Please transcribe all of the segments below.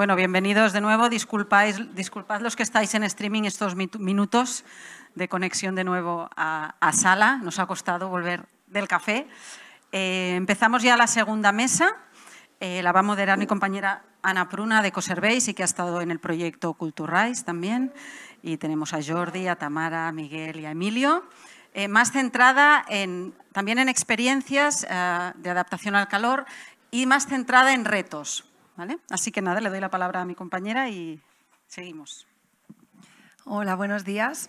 Bueno, bienvenidos de nuevo. disculpad los que estáis en streaming estos minutos de conexión de nuevo a, sala. Nos ha costado volver del café. Eh, empezamos ya la segunda mesa. Eh, la va a moderar mi compañera Ana Pruna de Coserveis y que ha estado en el proyecto Culturize también. Y tenemos a Jordi, a Tamara, a Miguel y a Emilio. Eh, más centrada en, también en experiencias de adaptación al calor y más centrada en retos, Así que nada, le doy la palabra a mi compañera y seguimos. Hola, buenos días.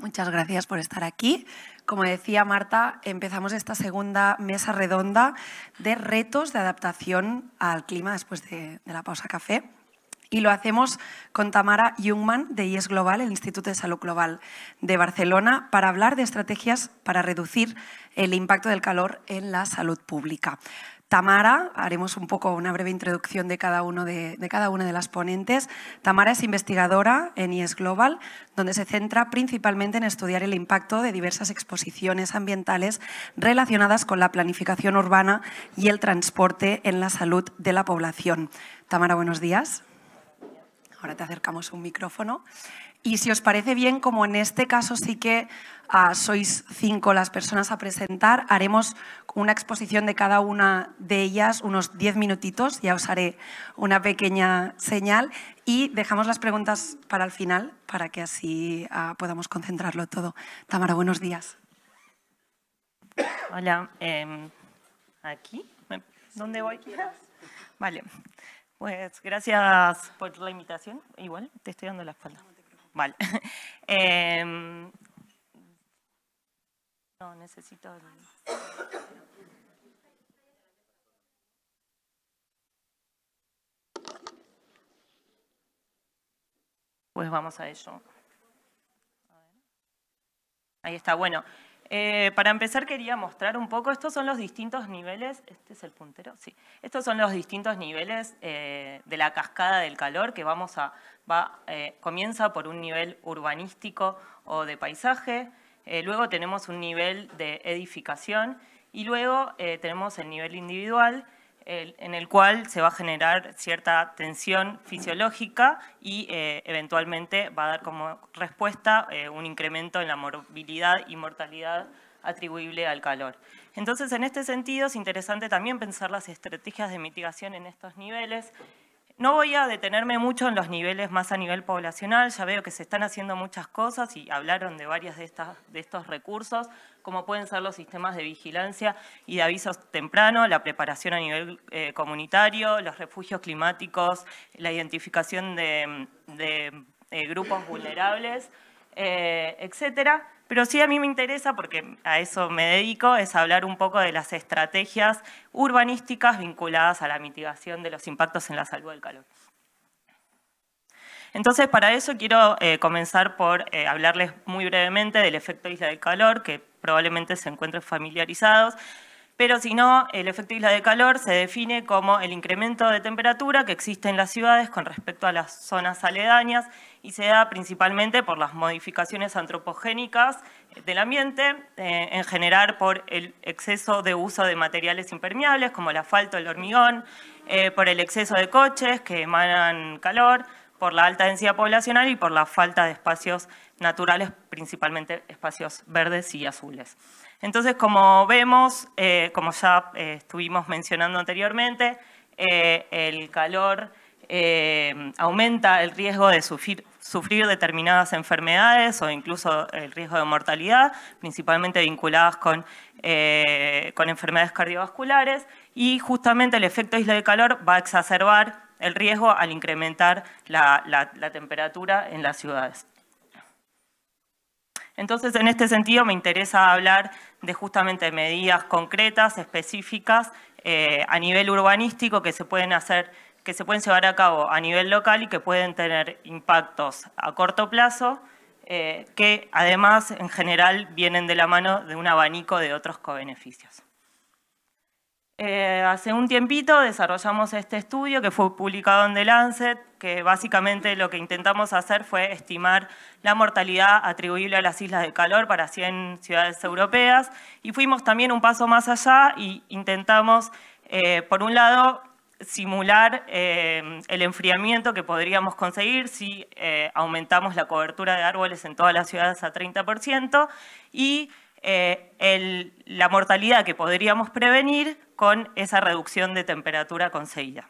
Muchas gracias por estar aquí. Como decía Marta, empezamos esta segunda mesa redonda de retos de adaptación al clima después de, de la pausa café. Y lo hacemos con Tamara Jungman de IES Global, el Instituto de Salud Global de Barcelona, para hablar de estrategias para reducir el impacto del calor en la salud pública. Tamara, haremos un poco una breve introducción de cada, uno de, cada una de las ponentes. Tamara es investigadora en IES Global, donde se centra principalmente en estudiar el impacto de diversas exposiciones ambientales relacionadas con la planificación urbana y el transporte en la salud de la población. Tamara, buenos días. Ahora te acercamos un micrófono. Y si os parece bien, como en este caso sí que ah, sois cinco las personas a presentar, haremos una exposición de cada una de ellas, unos diez minutitos, ya os haré una pequeña señal, y dejamos las preguntas para el final, para que así ah, podamos concentrarlo todo. Tamara, buenos días. Hola, em, ¿aquí? ¿Dónde voy? Vale, pues gracias por la invitación. Igual, te estoy dando la espalda. Vale. Eh, em, no, necesito... Pues vamos a ello. Ahí está. Bueno, eh, para empezar quería mostrar un poco, estos son los distintos niveles, este es el puntero, sí, estos son los distintos niveles eh, de la cascada del calor que vamos a, eh, comienza por un nivel urbanístico o de paisaje, luego tenemos un nivel de edificación y luego tenemos el nivel individual en el cual se va a generar cierta tensión fisiológica y eh, eventualmente va a dar como respuesta eh, un incremento en la morbilidad y mortalidad atribuible al calor. Entonces, en este sentido, es interesante también pensar las estrategias de mitigación en estos niveles no voy a detenerme mucho en los niveles más a nivel poblacional, ya veo que se están haciendo muchas cosas y hablaron de varias de, estos recursos, como pueden ser los sistemas de vigilancia y de avisos temprano, la preparación a nivel eh, comunitario, los refugios climáticos, la identificación de, eh, grupos vulnerables, eh, etcétera. Pero sí a mí me interesa, porque a eso me dedico, es hablar un poco de las estrategias urbanísticas vinculadas a la mitigación de los impactos en la salud del calor. Entonces, para eso quiero eh, comenzar por eh, hablarles muy brevemente del efecto isla de calor, que probablemente se encuentren familiarizados, pero si no, el efecto isla de calor se define como el incremento de temperatura que existe en las ciudades con respecto a las zonas aledañas y se da principalmente por las modificaciones antropogénicas del ambiente, eh, en general por el exceso de uso de materiales impermeables como el asfalto, el hormigón, eh, por el exceso de coches que emanan calor, por la alta densidad poblacional y por la falta de espacios naturales, principalmente espacios verdes y azules. Entonces, como vemos, eh, como ya estuvimos mencionando anteriormente, el calor aumenta el riesgo de sufrir sufrir determinadas enfermedades o incluso el riesgo de mortalidad, principalmente vinculadas con, eh, con enfermedades cardiovasculares, y justamente el efecto isla de calor va a exacerbar el riesgo al incrementar la, temperatura en las ciudades. Entonces, en este sentido, me interesa hablar de justamente medidas concretas, específicas, eh, a nivel urbanístico que se pueden hacer que se pueden llevar a cabo a nivel local y que pueden tener impactos a corto plazo, eh, que además en general vienen de la mano de un abanico de otros co-beneficios. Eh, hace un tiempito desarrollamos este estudio que fue publicado en The Lancet, que básicamente lo que intentamos hacer fue estimar la mortalidad atribuible a las islas de calor para 100 ciudades europeas y fuimos también un paso más allá y intentamos, eh, por un lado, simular em, el enfriamiento que podríamos conseguir si eh, aumentamos la cobertura de árboles en todas las ciudades a 30% y eh, la mortalidad que podríamos prevenir con esa reducción de temperatura conseguida.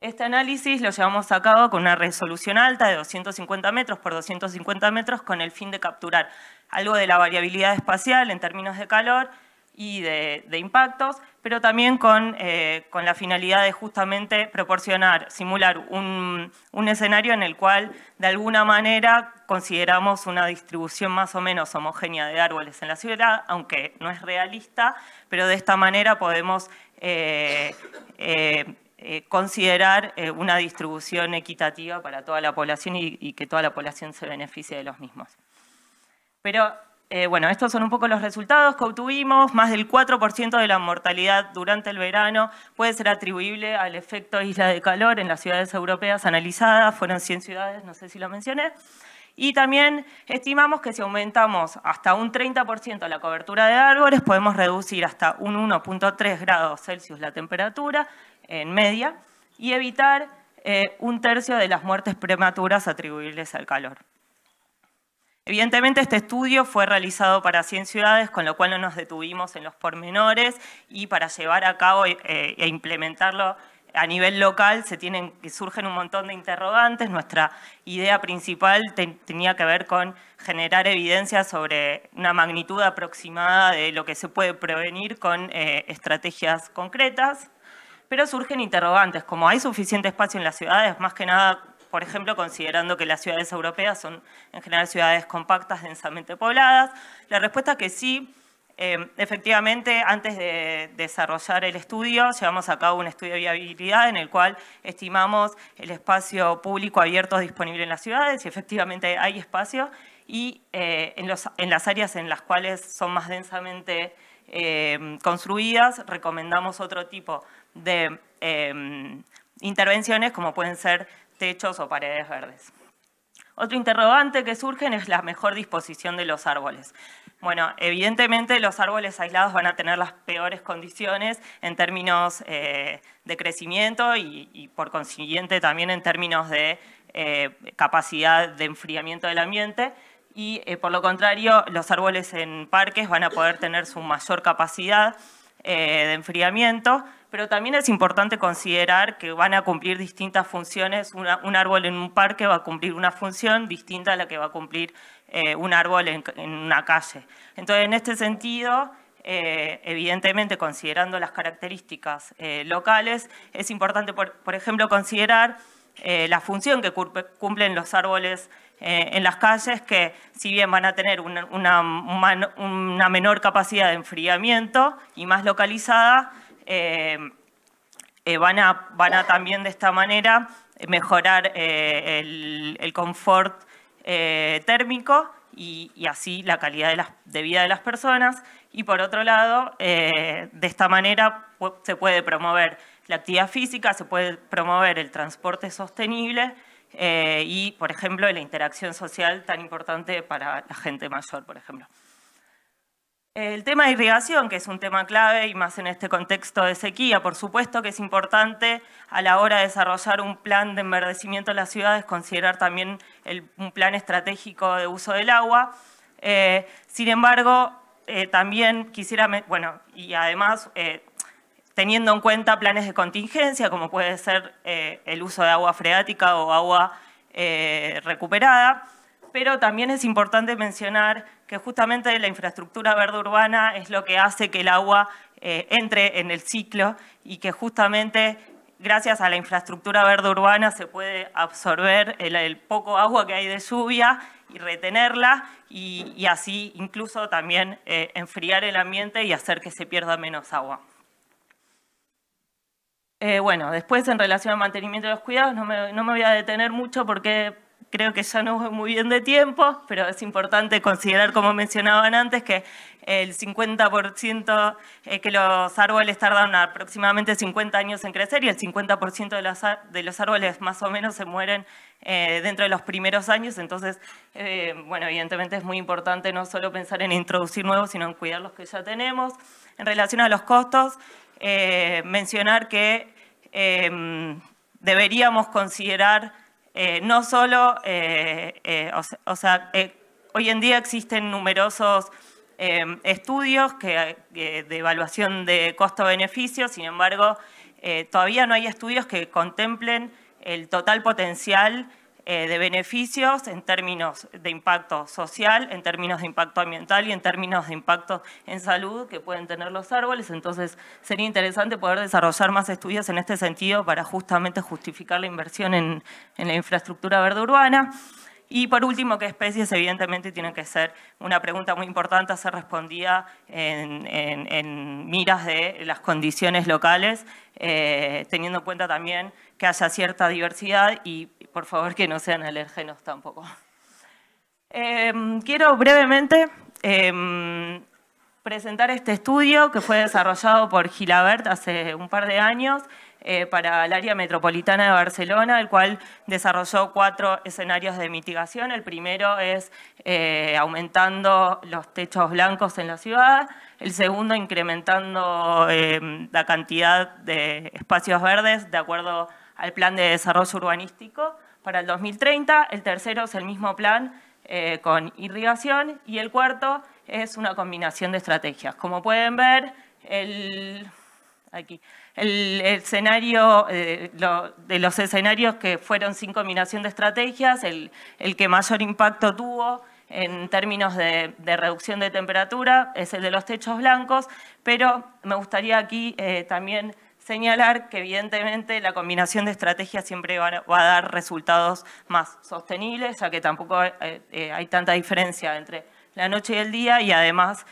Este análisis lo llevamos a cabo con una resolución alta de 250 metros por 250 metros con el fin de capturar algo de la variabilidad espacial en términos de calor y de, impactos, pero también eh, con, la finalidad de justamente proporcionar, simular un, escenario en el cual de alguna manera consideramos una distribución más o menos homogénea de árboles en la ciudad, aunque no es realista, pero de esta manera podemos eh, eh, considerar una distribución equitativa para toda la población y, y que toda la población se beneficie de los mismos. Pero eh, bueno, estos son un poco los resultados que obtuvimos. Más del 4% de la mortalidad durante el verano puede ser atribuible al efecto isla de calor en las ciudades europeas analizadas. Fueron 100 ciudades, no sé si lo mencioné. Y también estimamos que si aumentamos hasta un 30% la cobertura de árboles, podemos reducir hasta un 1.3 grados Celsius la temperatura en media y evitar eh, un tercio de las muertes prematuras atribuibles al calor. Evidentemente este estudio fue realizado para 100 ciudades, con lo cual no nos detuvimos en los pormenores y para llevar a cabo eh, e implementarlo a nivel local se surgen un montón de interrogantes. Nuestra idea principal tenía que ver con generar evidencia sobre una magnitud aproximada de lo que se puede prevenir con eh, estrategias concretas. Pero surgen interrogantes, como hay suficiente espacio en las ciudades, más que nada por ejemplo, considerando que las ciudades europeas son en general ciudades compactas, densamente pobladas. La respuesta es que sí, eh, efectivamente, antes de desarrollar el estudio, llevamos a cabo un estudio de viabilidad en el cual estimamos el espacio público abierto disponible en las ciudades y efectivamente hay espacio y eh, en, los, en, las áreas en las cuales son más densamente eh, construidas recomendamos otro tipo de intervenciones como pueden ser techos o paredes verdes. Otro interrogante que surge es la mejor disposición de los árboles. Bueno, evidentemente los árboles aislados van a tener las peores condiciones en términos eh, de crecimiento y, por consiguiente también en términos de eh, capacidad de enfriamiento del ambiente y eh, por lo contrario los árboles en parques van a poder tener su mayor capacidad eh, de enfriamiento, pero también es importante considerar que van a cumplir distintas funciones. un árbol en un parque va a cumplir una función distinta a la que va a cumplir eh, un árbol en, una calle. Entonces, en este sentido, eh, evidentemente, considerando las características locales, es importante, por, por ejemplo, considerar la función que cumplen los árboles eh, en las calles que, si bien van a tener una, menor capacidad de enfriamiento y más localizada, eh, eh, van, a, también de esta manera mejorar el, confort térmico y, así la calidad de, vida de las personas. Y por otro lado, de esta manera se puede promover la actividad física, se puede promover el transporte sostenible eh, y, por ejemplo, la interacción social tan importante para la gente mayor, por ejemplo. El tema de irrigación, que es un tema clave y más en este contexto de sequía, por supuesto que es importante a la hora de desarrollar un plan de enverdecimiento de las ciudades, considerar también un plan estratégico de uso del agua. Eh, sin embargo, eh, también quisiera, bueno, y además teniendo en cuenta planes de contingencia, como puede ser eh, el uso de agua freática o agua eh, recuperada. Pero también es importante mencionar que justamente la infraestructura verde urbana es lo que hace que el agua eh, entre en el ciclo y que justamente gracias a la infraestructura verde urbana se puede absorber el, poco agua que hay de lluvia y retenerla y así incluso también enfriar el ambiente y hacer que se pierda menos agua. Eh, bueno, después en relación al mantenimiento de los cuidados, no me, voy a detener mucho porque creo que ya no voy muy bien de tiempo, pero es importante considerar, como mencionaban antes, que el 50% eh, que los árboles tardan aproximadamente 50 años en crecer y el 50% de los, de los árboles más o menos se mueren eh, dentro de los primeros años. Entonces, bueno, evidentemente es muy importante no solo pensar en introducir nuevos, sino en cuidar los que ya tenemos. En relación a los costos, mencionar que Em, deberíamos considerar eh, no solo, eh, eh, o, sea, hoy en día existen numerosos em, estudios de evaluación de costo-beneficio, sin embargo, todavía no hay estudios que contemplen el total potencial eh, de beneficios en términos de impacto social, en términos de impacto ambiental y en términos de impacto en salud que pueden tener los árboles. Entonces, sería interesante poder desarrollar más estudios en este sentido para justamente justificar la inversión en, en la infraestructura verde urbana. Y por último, ¿qué especies? Evidentemente tiene que ser una pregunta muy importante a ser respondida en, miras de las condiciones locales, eh, teniendo en cuenta también que haya cierta diversidad y por favor que no sean alérgenos tampoco. Em, quiero brevemente em, presentar este estudio que fue desarrollado por Gilabert hace un par de años eh, para el área metropolitana de Barcelona, el cual desarrolló cuatro escenarios de mitigación. El primero es eh, aumentando los techos blancos en la ciudad, el segundo incrementando em, la cantidad de espacios verdes de acuerdo al plan de desarrollo urbanístico para el 2030, el tercero es el mismo plan eh, con irrigación y el cuarto es una combinación de estrategias. Como pueden ver, el, aquí, el, escenario, eh, de los escenarios que fueron sin combinación de estrategias, el, que mayor impacto tuvo en términos de, reducción de temperatura es el de los techos blancos, pero me gustaría aquí eh, también señalar que evidentemente la combinación de estrategias siempre va, a dar resultados más sostenibles, ya que tampoco eh, hay, tanta diferencia entre la noche y el día y además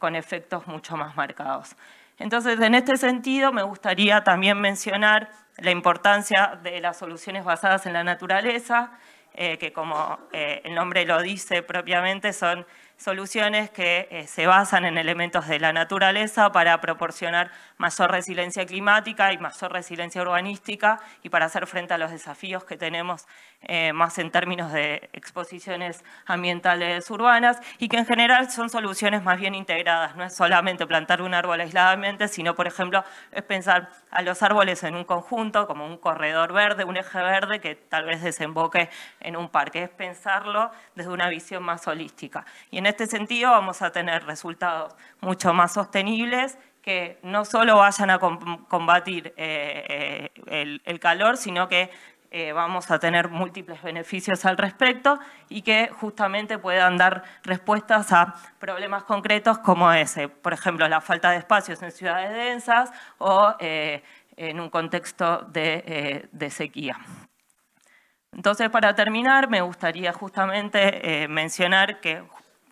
con efectos mucho más marcados. Entonces, en este sentido, me gustaría también mencionar la importancia de las soluciones basadas en la naturaleza, eh, que como eh, el nombre lo dice propiamente, son soluciones que eh, se basan en elementos de la naturaleza para proporcionar mayor resiliencia climática y mayor resiliencia urbanística y para hacer frente a los desafíos que tenemos eh, más en términos de exposiciones ambientales urbanas y que en general son soluciones más bien integradas. No es solamente plantar un árbol aisladamente, sino por ejemplo es pensar a los árboles en un conjunto, como un corredor verde, un eje verde que tal vez desemboque en un parque. Es pensarlo desde una visión más holística. Y en este sentido vamos a tener resultados mucho más sostenibles que no solo vayan a combatir eh, eh, el, calor, sino que eh, vamos a tener múltiples beneficios al respecto y que justamente puedan dar respuestas a problemas concretos como ese, por ejemplo, la falta de espacios en ciudades densas o en un contexto de, de, sequía. Entonces, para terminar, me gustaría justamente mencionar que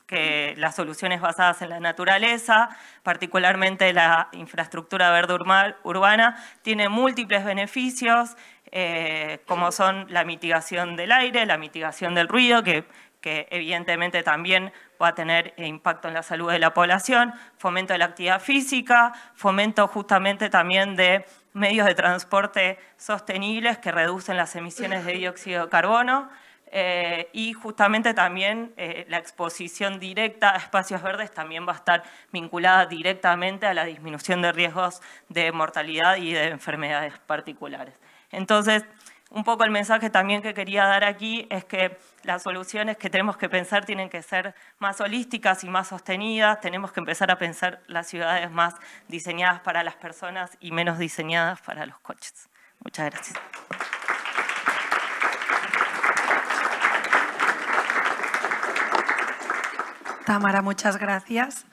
que las soluciones basadas en la naturaleza, particularmente la infraestructura verde urbana, tiene múltiples beneficios, eh, como son la mitigación del aire, la mitigación del ruido, que evidentemente también va a tener impacto en la salud de la población, fomento de la actividad física, fomento justamente también de medios de transporte sostenibles que reducen las emisiones de dióxido de carbono, eh, y justamente también eh, la exposición directa a espacios verdes también va a estar vinculada directamente a la disminución de riesgos de mortalidad y de enfermedades particulares. Entonces, un poco el mensaje también que quería dar aquí es que las soluciones que tenemos que pensar tienen que ser más holísticas y más sostenidas, tenemos que empezar a pensar las ciudades más diseñadas para las personas y menos diseñadas para los coches. Muchas gracias. Tamara, muchas gracias.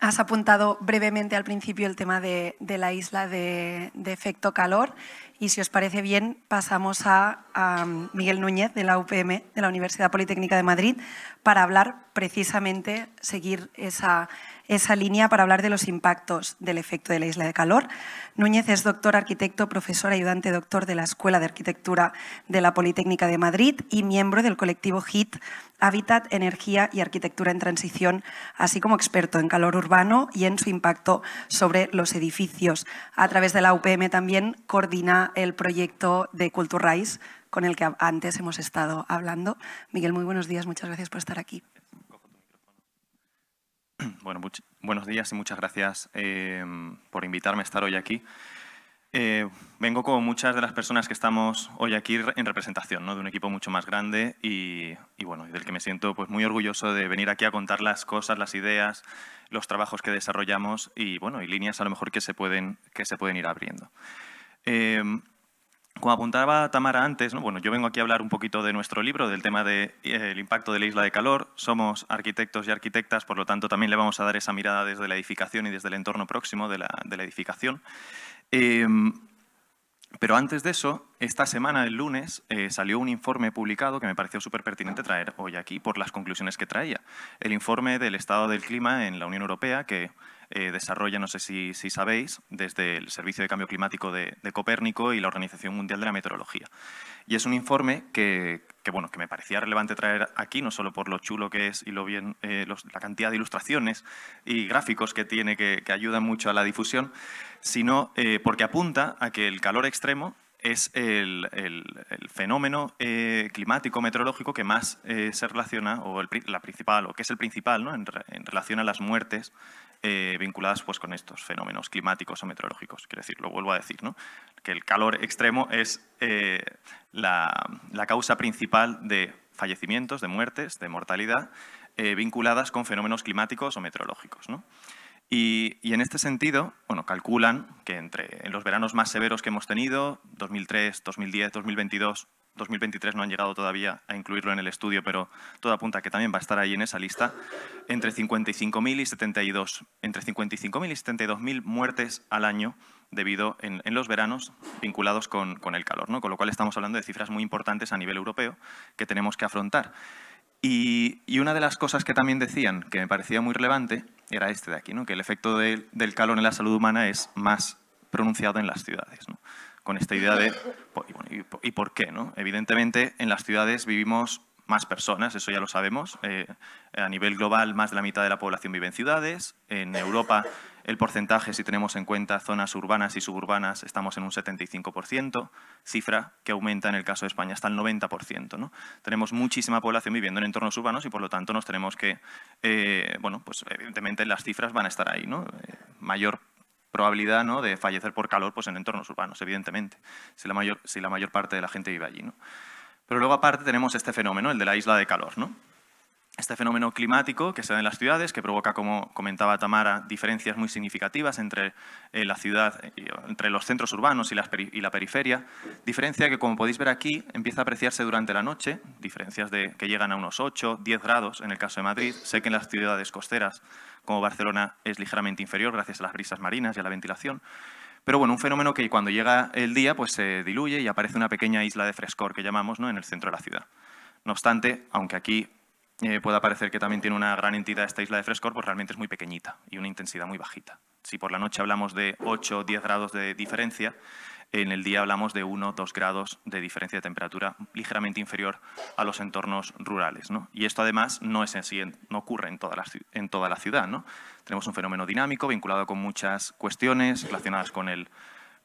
has apuntado brevemente al principio el tema de, la isla de, efecto calor y si os parece bien pasamos a, a, Miguel Núñez de la UPM, de la Universidad Politécnica de Madrid, para hablar precisamente, seguir esa, esa línea para hablar de los impactos del efecto de la isla de calor. Núñez es doctor arquitecto, profesor ayudante doctor de la Escuela de Arquitectura de la Politécnica de Madrid y miembro del colectivo HIT, Hábitat, Energía y Arquitectura en Transición, así como experto en calor urbano y en su impacto sobre los edificios. A través de la UPM también coordina el proyecto de Culturais, con el que antes hemos estado hablando. Miguel, muy buenos días, muchas gracias por estar aquí. buenos días y muchas gracias eh, por invitarme a estar hoy aquí. Eh, vengo con muchas de las personas que estamos hoy aquí en representación ¿no? de un equipo mucho más grande y, y, del que me siento pues, muy orgulloso de venir aquí a contar las cosas, las ideas, los trabajos que desarrollamos y, bueno, y líneas a lo mejor que se pueden, que se pueden ir abriendo. Eh, como apuntaba Tamara antes, bueno, yo vengo aquí a hablar un poquito de nuestro libro, del tema del eh, impacto de la isla de calor. Somos arquitectos y arquitectas, por lo tanto también le vamos a dar esa mirada desde la edificación y desde el entorno próximo de la, edificación. Em, pero antes de eso, esta semana, el lunes, eh, salió un informe publicado que me pareció súper pertinente traer hoy aquí por las conclusiones que traía. El informe del estado del clima en la Unión Europea, que eh, desarrolla, no sé si, sabéis, desde el Servicio de Cambio Climático de, Copérnico y la Organización Mundial de la Meteorología. Y es un informe que, bueno, que me parecía relevante traer aquí, no solo por lo chulo que es y lo bien, eh, la cantidad de ilustraciones y gráficos que tiene que, ayudan mucho a la difusión, sino eh, porque apunta a que el calor extremo es el, fenómeno climático meteorológico que más se relaciona, o la principal, o que es el principal en, en, relación a las muertes eh, vinculadas pues, con estos fenómenos climáticos o meteorológicos. Quiero decir, lo vuelvo a decir, ¿no? que el calor extremo es eh, la, causa principal de fallecimientos, de muertes, de mortalidad, eh, vinculadas con fenómenos climáticos o meteorológicos. ¿no? Y, en este sentido, bueno, calculan que entre en los veranos más severos que hemos tenido, 2003, 2010, 2022, 2023 no han llegado todavía a incluirlo en el estudio, pero todo apunta a que también va a estar ahí en esa lista, entre 55.000 y 72, entre y 72.000 muertes al año debido en, los veranos vinculados con, el calor, ¿no? con lo cual estamos hablando de cifras muy importantes a nivel europeo que tenemos que afrontar. Y, una de las cosas que también decían, que me parecía muy relevante, era este de aquí, ¿no? que el efecto del calor en la salud humana es más pronunciado en las ciudades. ¿no? con esta idea de ¿y por qué? No? Evidentemente, en las ciudades vivimos más personas, eso ya lo sabemos. Eh, a nivel global, más de la mitad de la población vive en ciudades. En Europa, el porcentaje, si tenemos en cuenta zonas urbanas y suburbanas, estamos en un 75%, cifra que aumenta en el caso de España hasta el 90%. ¿no? Tenemos muchísima población viviendo en entornos urbanos y, por lo tanto, nos tenemos que... Eh, bueno, pues evidentemente las cifras van a estar ahí, ¿no? Eh, mayor probabilidad ¿no? de fallecer por calor pues, en entornos urbanos, evidentemente, si la, mayor, si la mayor parte de la gente vive allí. ¿no? Pero luego aparte tenemos este fenómeno, el de la isla de calor. ¿no? este fenómeno climático que se da en las ciudades, que provoca, como comentaba Tamara, diferencias muy significativas entre eh, la ciudad, eh, entre los centros urbanos y, la periferia, diferencia que, como podéis ver aquí, empieza a apreciarse durante la noche, diferencias de, que llegan a unos 8, 10 grados en el caso de Madrid. Sé que en las ciudades costeras, como Barcelona, es ligeramente inferior gracias a las brisas marinas y a la ventilación. Pero bueno, un fenómeno que cuando llega el día pues se diluye y aparece una pequeña isla de frescor que llamamos ¿no? en el centro de la ciudad. No obstante, aunque aquí Puede eh, pueda parecer que también tiene una gran entidad esta isla de frescor, pues realmente es muy pequeñita y una intensidad muy bajita. Si por la noche hablamos de 8 o 10 grados de diferencia, en el día hablamos de 1 o 2 grados de diferencia de temperatura ligeramente inferior a los entornos rurales. Y esto además no, es en no ocurre en toda, la, en toda la ciudad. ¿no? Tenemos un fenómeno dinámico vinculado con muchas cuestiones relacionadas con el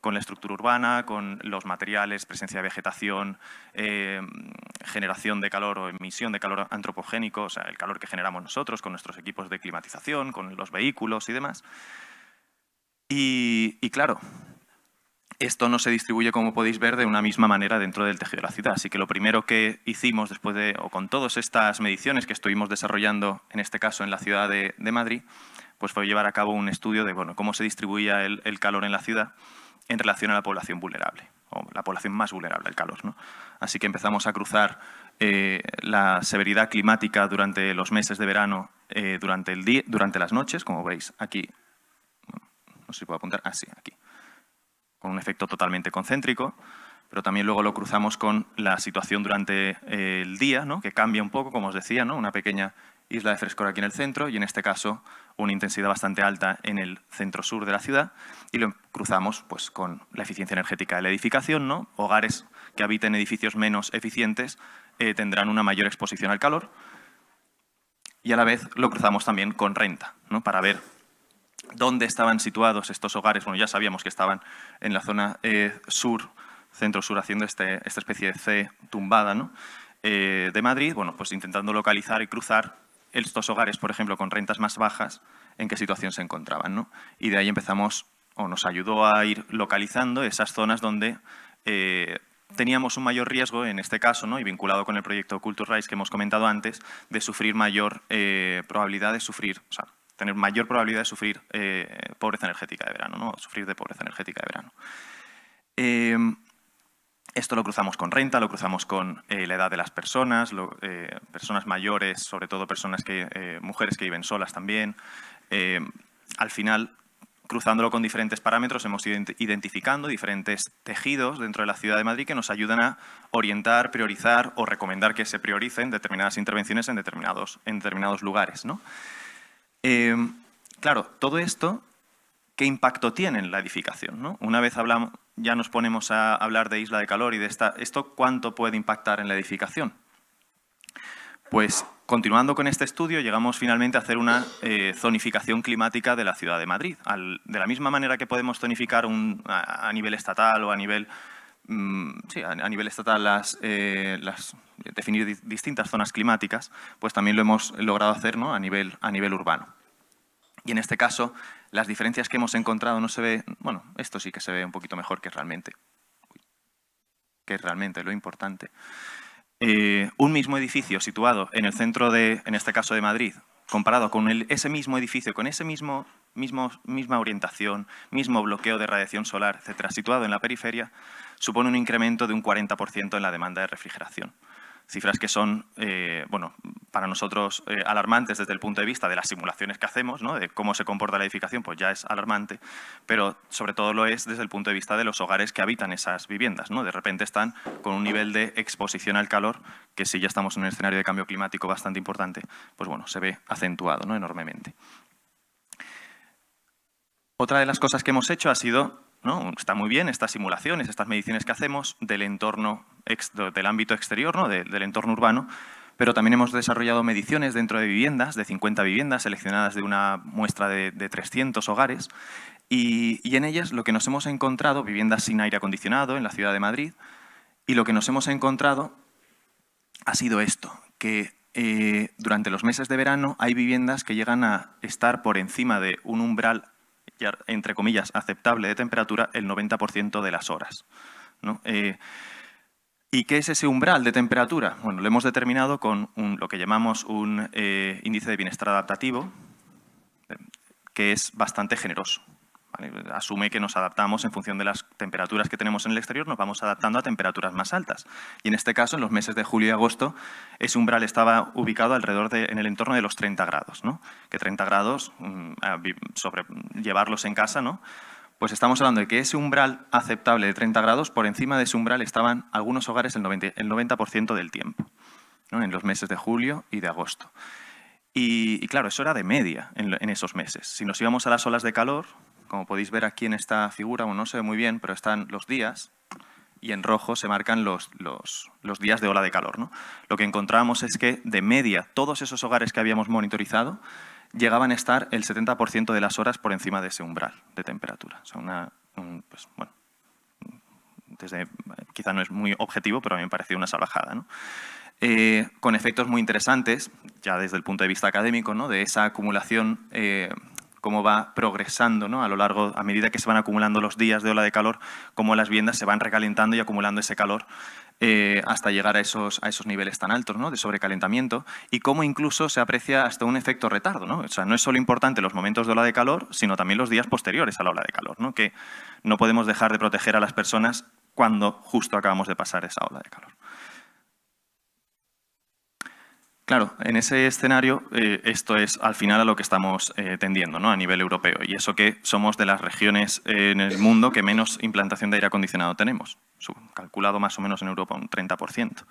con la estructura urbana, con los materiales, presencia de vegetación, eh, generación de calor o emisión de calor antropogénico, o sea, el calor que generamos nosotros con nuestros equipos de climatización, con los vehículos y demás. Y, claro, esto no se distribuye, como podéis ver, de una misma manera dentro del tejido de la ciudad. Así que lo primero que hicimos después de, o con todas estas mediciones que estuvimos desarrollando, en este caso en la ciudad de, Madrid, pues fue llevar a cabo un estudio de cómo se distribuía el calor en la ciudad en relación a la población vulnerable, o la población más vulnerable al calor. Así que empezamos a cruzar eh, la severidad climática durante los meses de verano, eh, durante, el día, durante las noches, como veis aquí, no sé si puedo apuntar, así, ah, aquí, con un efecto totalmente concéntrico, pero también luego lo cruzamos con la situación durante eh, el día, ¿no? que cambia un poco, como os decía, ¿no? una pequeña isla de frescor aquí en el centro y en este caso una intensidad bastante alta en el centro-sur de la ciudad y lo cruzamos pues, con la eficiencia energética de la edificación. ¿no? Hogares que habiten edificios menos eficientes eh, tendrán una mayor exposición al calor y a la vez lo cruzamos también con renta ¿no? para ver dónde estaban situados estos hogares. Bueno, ya sabíamos que estaban en la zona eh, sur, centro-sur, haciendo este, esta especie de C tumbada eh, de Madrid. Bueno, pues intentando localizar y cruzar estos hogares, por ejemplo, con rentas más bajas, en qué situación se encontraban. Y de ahí empezamos, o nos ayudó a ir localizando esas zonas donde eh, teníamos un mayor riesgo, en este caso, ¿no? y vinculado con el proyecto Rise que hemos comentado antes, de sufrir mayor eh, probabilidad de sufrir, o sea, tener mayor probabilidad de sufrir eh, pobreza energética de verano, ¿no? sufrir de pobreza energética de verano. Esto lo cruzamos con renta, lo cruzamos con eh, la edad de las personas, eh, personas mayores, sobre todo personas que, eh, mujeres que viven solas también. al final, cruzándolo con diferentes parámetros, hemos ido identificando diferentes tejidos dentro de la ciudad de Madrid que nos ayudan a orientar, priorizar o recomendar que se prioricen determinadas intervenciones en determinados, en determinados lugares. claro, todo esto, ¿qué impacto tiene en la edificación? Una vez hablamos, ya nos ponemos a hablar de isla de calor y de esta, esto cuánto puede impactar en la edificación. Pues continuando con este estudio, llegamos finalmente a hacer una eh, zonificación climática de la ciudad de Madrid. de la misma manera que podemos zonificar a, nivel estatal o a nivel, mm, a, nivel estatal las, eh, definir distintas zonas climáticas, pues también lo hemos logrado hacer a, nivel, a nivel urbano. Y en este caso, las diferencias que hemos encontrado no se ve, bueno, esto sí que se ve un poquito mejor que realmente, que realmente lo importante. Eh, un mismo edificio situado en el centro de, en este caso de Madrid, comparado con ese mismo edificio, con ese mismo, mismo, misma orientación, mismo bloqueo de radiación solar, etcétera, situado en la periferia, supone un incremento de un 40% en la demanda de refrigeración cifras que son, eh, bueno, para nosotros eh, alarmantes desde el punto de vista de las simulaciones que hacemos, ¿no? de cómo se comporta la edificación, pues ya es alarmante, pero sobre todo lo es desde el punto de vista de los hogares que habitan esas viviendas. ¿no? De repente están con un nivel de exposición al calor que si ya estamos en un escenario de cambio climático bastante importante, pues bueno, se ve acentuado ¿no? enormemente. Otra de las cosas que hemos hecho ha sido ¿no? Está muy bien estas simulaciones, estas mediciones que hacemos del entorno, del ámbito exterior, del entorno urbano, pero también hemos desarrollado mediciones dentro de viviendas, de 50 viviendas seleccionadas de una muestra de, 300 hogares, y, en ellas lo que nos hemos encontrado, viviendas sin aire acondicionado en la ciudad de Madrid, y lo que nos hemos encontrado ha sido esto, que eh, durante los meses de verano hay viviendas que llegan a estar por encima de un umbral entre comillas, aceptable de temperatura el 90% de las horas. Eh, ¿Y qué es ese umbral de temperatura? Bueno, lo hemos determinado con lo que llamamos un eh, índice de bienestar adaptativo, eh, que es bastante generoso. Asume que nos adaptamos en función de las temperaturas que tenemos en el exterior, nos vamos adaptando a temperaturas más altas. Y en este caso, en los meses de julio y agosto, ese umbral estaba ubicado alrededor de, en el entorno de los 30 grados, ¿no? Que 30 grados, mm, sobre llevarlos en casa, ¿no? pues estamos hablando de que ese umbral aceptable de 30 grados, por encima de ese umbral estaban algunos hogares el 90%, del tiempo, en los meses de julio y de agosto. Y, claro, eso era de media en, esos meses. Si nos íbamos a las olas de calor, como podéis ver aquí en esta figura, bueno, no se ve muy bien, pero están los días y en rojo se marcan los, los, días de ola de calor. ¿no? Lo que encontramos es que, de media, todos esos hogares que habíamos monitorizado llegaban a estar el 70% de las horas por encima de ese umbral de temperatura. una, pues, desde, quizá no es muy objetivo, pero a mí me pareció una salvajada. ¿no? Eh, con efectos muy interesantes, ya desde el punto de vista académico, ¿no? de esa acumulación eh, cómo va progresando a lo largo, a medida que se van acumulando los días de ola de calor, cómo las viviendas se van recalentando y acumulando ese calor eh, hasta llegar a esos, a esos niveles tan altos ¿no? de sobrecalentamiento y cómo incluso se aprecia hasta un efecto retardo. ¿no? O sea, no es solo importante los momentos de ola de calor, sino también los días posteriores a la ola de calor, ¿no? que no podemos dejar de proteger a las personas cuando justo acabamos de pasar esa ola de calor. Claro, en ese escenario eh, esto es al final a lo que estamos eh, tendiendo ¿no? a nivel europeo y eso que somos de las regiones eh, en el mundo que menos implantación de aire acondicionado tenemos, calculado más o menos en Europa un 30%.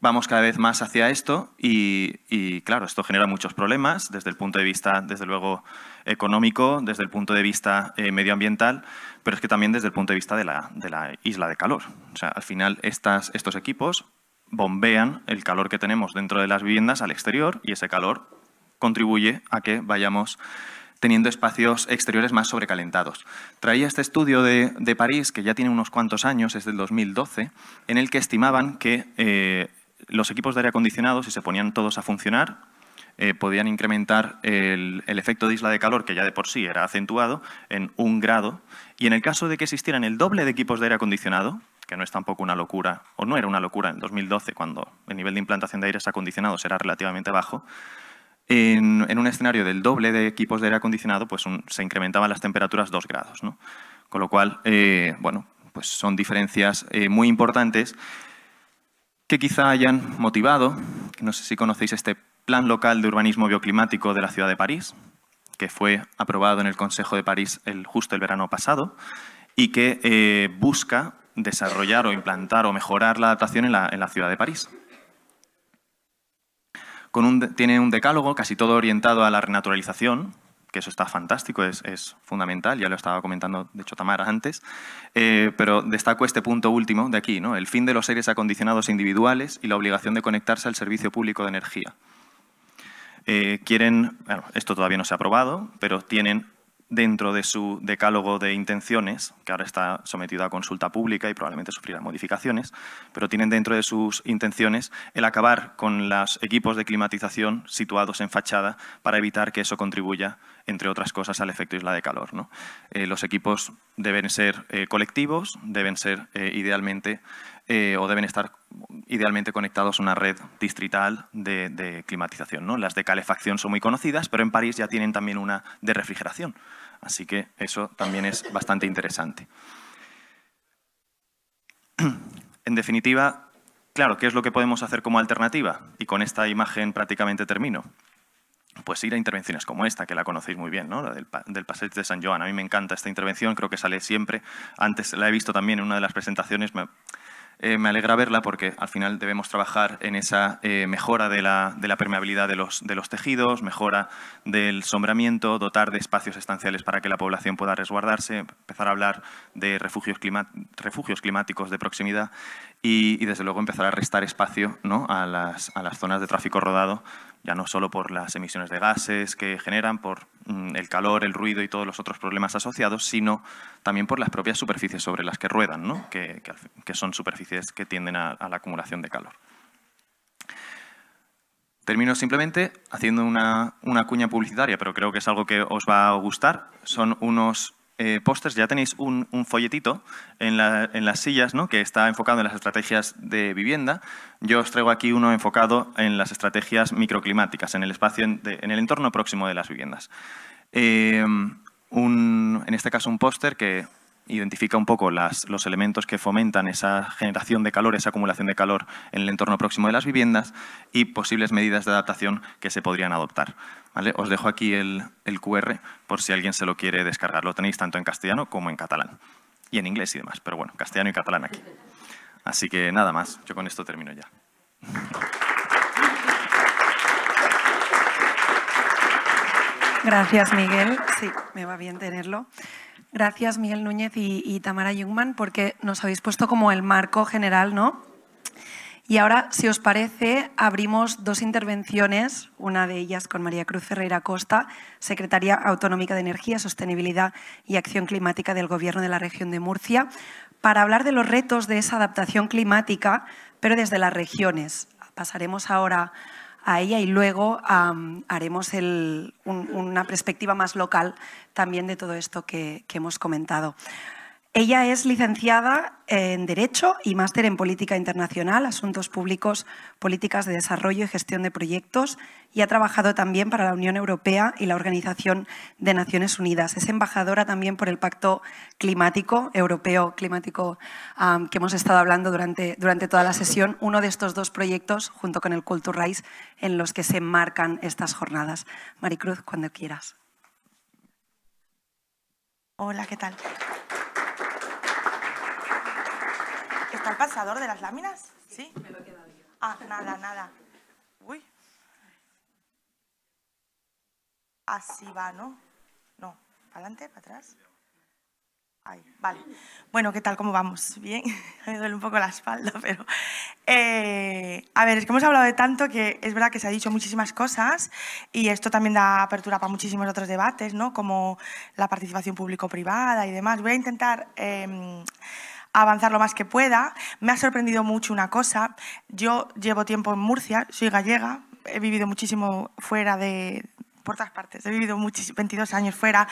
vamos cada vez más hacia esto y, claro, esto genera muchos problemas desde el punto de vista, desde luego, económico, desde el punto de vista medioambiental, pero es que también desde el punto de vista de la, isla de calor. O sea, al final estas, estos equipos bombean el calor que tenemos dentro de las viviendas al exterior y ese calor contribuye a que vayamos teniendo espacios exteriores más sobrecalentados. Traía este estudio de, París, que ya tiene unos cuantos años, es del 2012, en el que estimaban que eh, los equipos de aire acondicionado, si se ponían todos a funcionar, eh, podían incrementar el, el, efecto de isla de calor, que ya de por sí era acentuado, en un grado. Y en el caso de que existieran el doble de equipos de aire acondicionado, que no es tampoco una locura, o no era una locura en 2012, cuando el nivel de implantación de aires acondicionados era relativamente bajo, en, un escenario del doble de equipos de aire acondicionado, pues se incrementaban las temperaturas dos grados. ¿no? Con lo cual, eh, bueno, pues son diferencias eh, muy importantes que quizá hayan motivado, no sé si conocéis este Plan Local de Urbanismo Bioclimático de la Ciudad de París, que fue aprobado en el Consejo de París el, justo el verano pasado y que eh, busca desarrollar o implantar o mejorar la adaptación en la, ciudad de París. tiene un decálogo casi todo orientado a la renaturalización, que eso está fantástico, es, fundamental, ya lo estaba comentando, de hecho, Tamara antes, eh, pero destaco este punto último de aquí, ¿no? el fin de los seres acondicionados individuales y la obligación de conectarse al servicio público de energía. Eh, quieren, esto todavía no se ha aprobado, pero tienen dentro de su decálogo de intenciones, que ahora está sometido a consulta pública y probablemente sufrirá modificaciones, pero tienen dentro de sus intenciones el acabar con los equipos de climatización situados en fachada para evitar que eso contribuya, entre otras cosas, al efecto isla de calor. Eh, los equipos deben ser eh, colectivos, deben ser eh, idealmente o deben estar idealmente conectados a una red distrital de, climatización. Las de calefacción son muy conocidas, pero en París ya tienen también una de refrigeración. Así que eso también es bastante interesante. En definitiva, claro, ¿qué es lo que podemos hacer como alternativa? Y con esta imagen prácticamente termino. Pues ir a intervenciones como esta, que la conocéis muy bien, ¿no? la del, del de San Joan. A mí me encanta esta intervención, creo que sale siempre. Antes la he visto también en una de las presentaciones, eh, me alegra verla porque al final debemos trabajar en esa eh, mejora de la, permeabilidad de los, tejidos, mejora del sombramiento, dotar de espacios estanciales para que la población pueda resguardarse, empezar a hablar de refugios, climáticos de proximidad y, desde luego empezar a restar espacio a las zonas de tráfico rodado ya no solo por las emisiones de gases que generan, por mm, el calor, el ruido y todos los otros problemas asociados, sino también por las propias superficies sobre las que ruedan, que, son superficies que tienden a, la acumulación de calor. Termino simplemente haciendo una, una, cuña publicitaria, pero creo que es algo que os va a gustar. Son unos eh, ya tenéis un, folletito en, las sillas que está enfocado en las estrategias de vivienda. Yo os traigo aquí uno enfocado en las estrategias microclimáticas, en el espacio, en, el entorno próximo de las viviendas. Eh, en este caso un póster que identifica un poco los elementos que fomentan esa generación de calor, esa acumulación de calor en el entorno próximo de las viviendas y posibles medidas de adaptación que se podrían adoptar. Os dejo aquí el, QR por si alguien se lo quiere descargar. Lo tenéis tanto en castellano como en catalán. Y en inglés y demás, pero bueno, castellano y catalán aquí. Así que nada más, yo con esto termino ya. Gracias, Miguel. Sí, me va bien tenerlo. Gracias, Miguel Núñez y, Tamara Jungman, porque nos habéis puesto como el marco general, ¿no? Y ahora, si os parece, abrimos dos intervenciones, una de ellas con María Cruz Ferreira Costa, Secretaria Autonómica de Energía, Sostenibilidad y Acción Climática del Gobierno de la Región de Murcia, para hablar de los retos de esa adaptación climática, pero desde las regiones. Pasaremos ahora a ella y luego haremos una perspectiva más local también de todo esto que hemos comentado. Ella es licenciada en Derecho y máster en Política Internacional, Asuntos Públicos, Políticas de Desarrollo y Gestión de Proyectos y ha trabajado también para la Unión Europea y la Organización de Naciones Unidas. Es embajadora también por el Pacto Climático Europeo Climático que hemos estado hablando durante, durante toda la sesión, uno de estos dos proyectos junto con el Culture Rise en los que se enmarcan estas jornadas. Maricruz, cuando quieras. Hola, ¿qué tal? ¿Está el pasador de las láminas? Sí. Me lo he quedado Ah, nada, nada. Uy. Así va, ¿no? No. ¿Para adelante? ¿Para atrás? Ahí, vale. Bueno, ¿qué tal? ¿Cómo vamos? Bien. Me duele un poco la espalda, pero... Eh, a ver, es que hemos hablado de tanto que es verdad que se ha dicho muchísimas cosas y esto también da apertura para muchísimos otros debates, ¿no? Como la participación público-privada y demás. Voy a intentar... Em, avanzar lo más que pueda. Me ha sorprendido mucho una cosa. Yo llevo tiempo en Murcia, soy gallega, he vivido muchísimo fuera de, por todas partes. He vivido 22 años fuera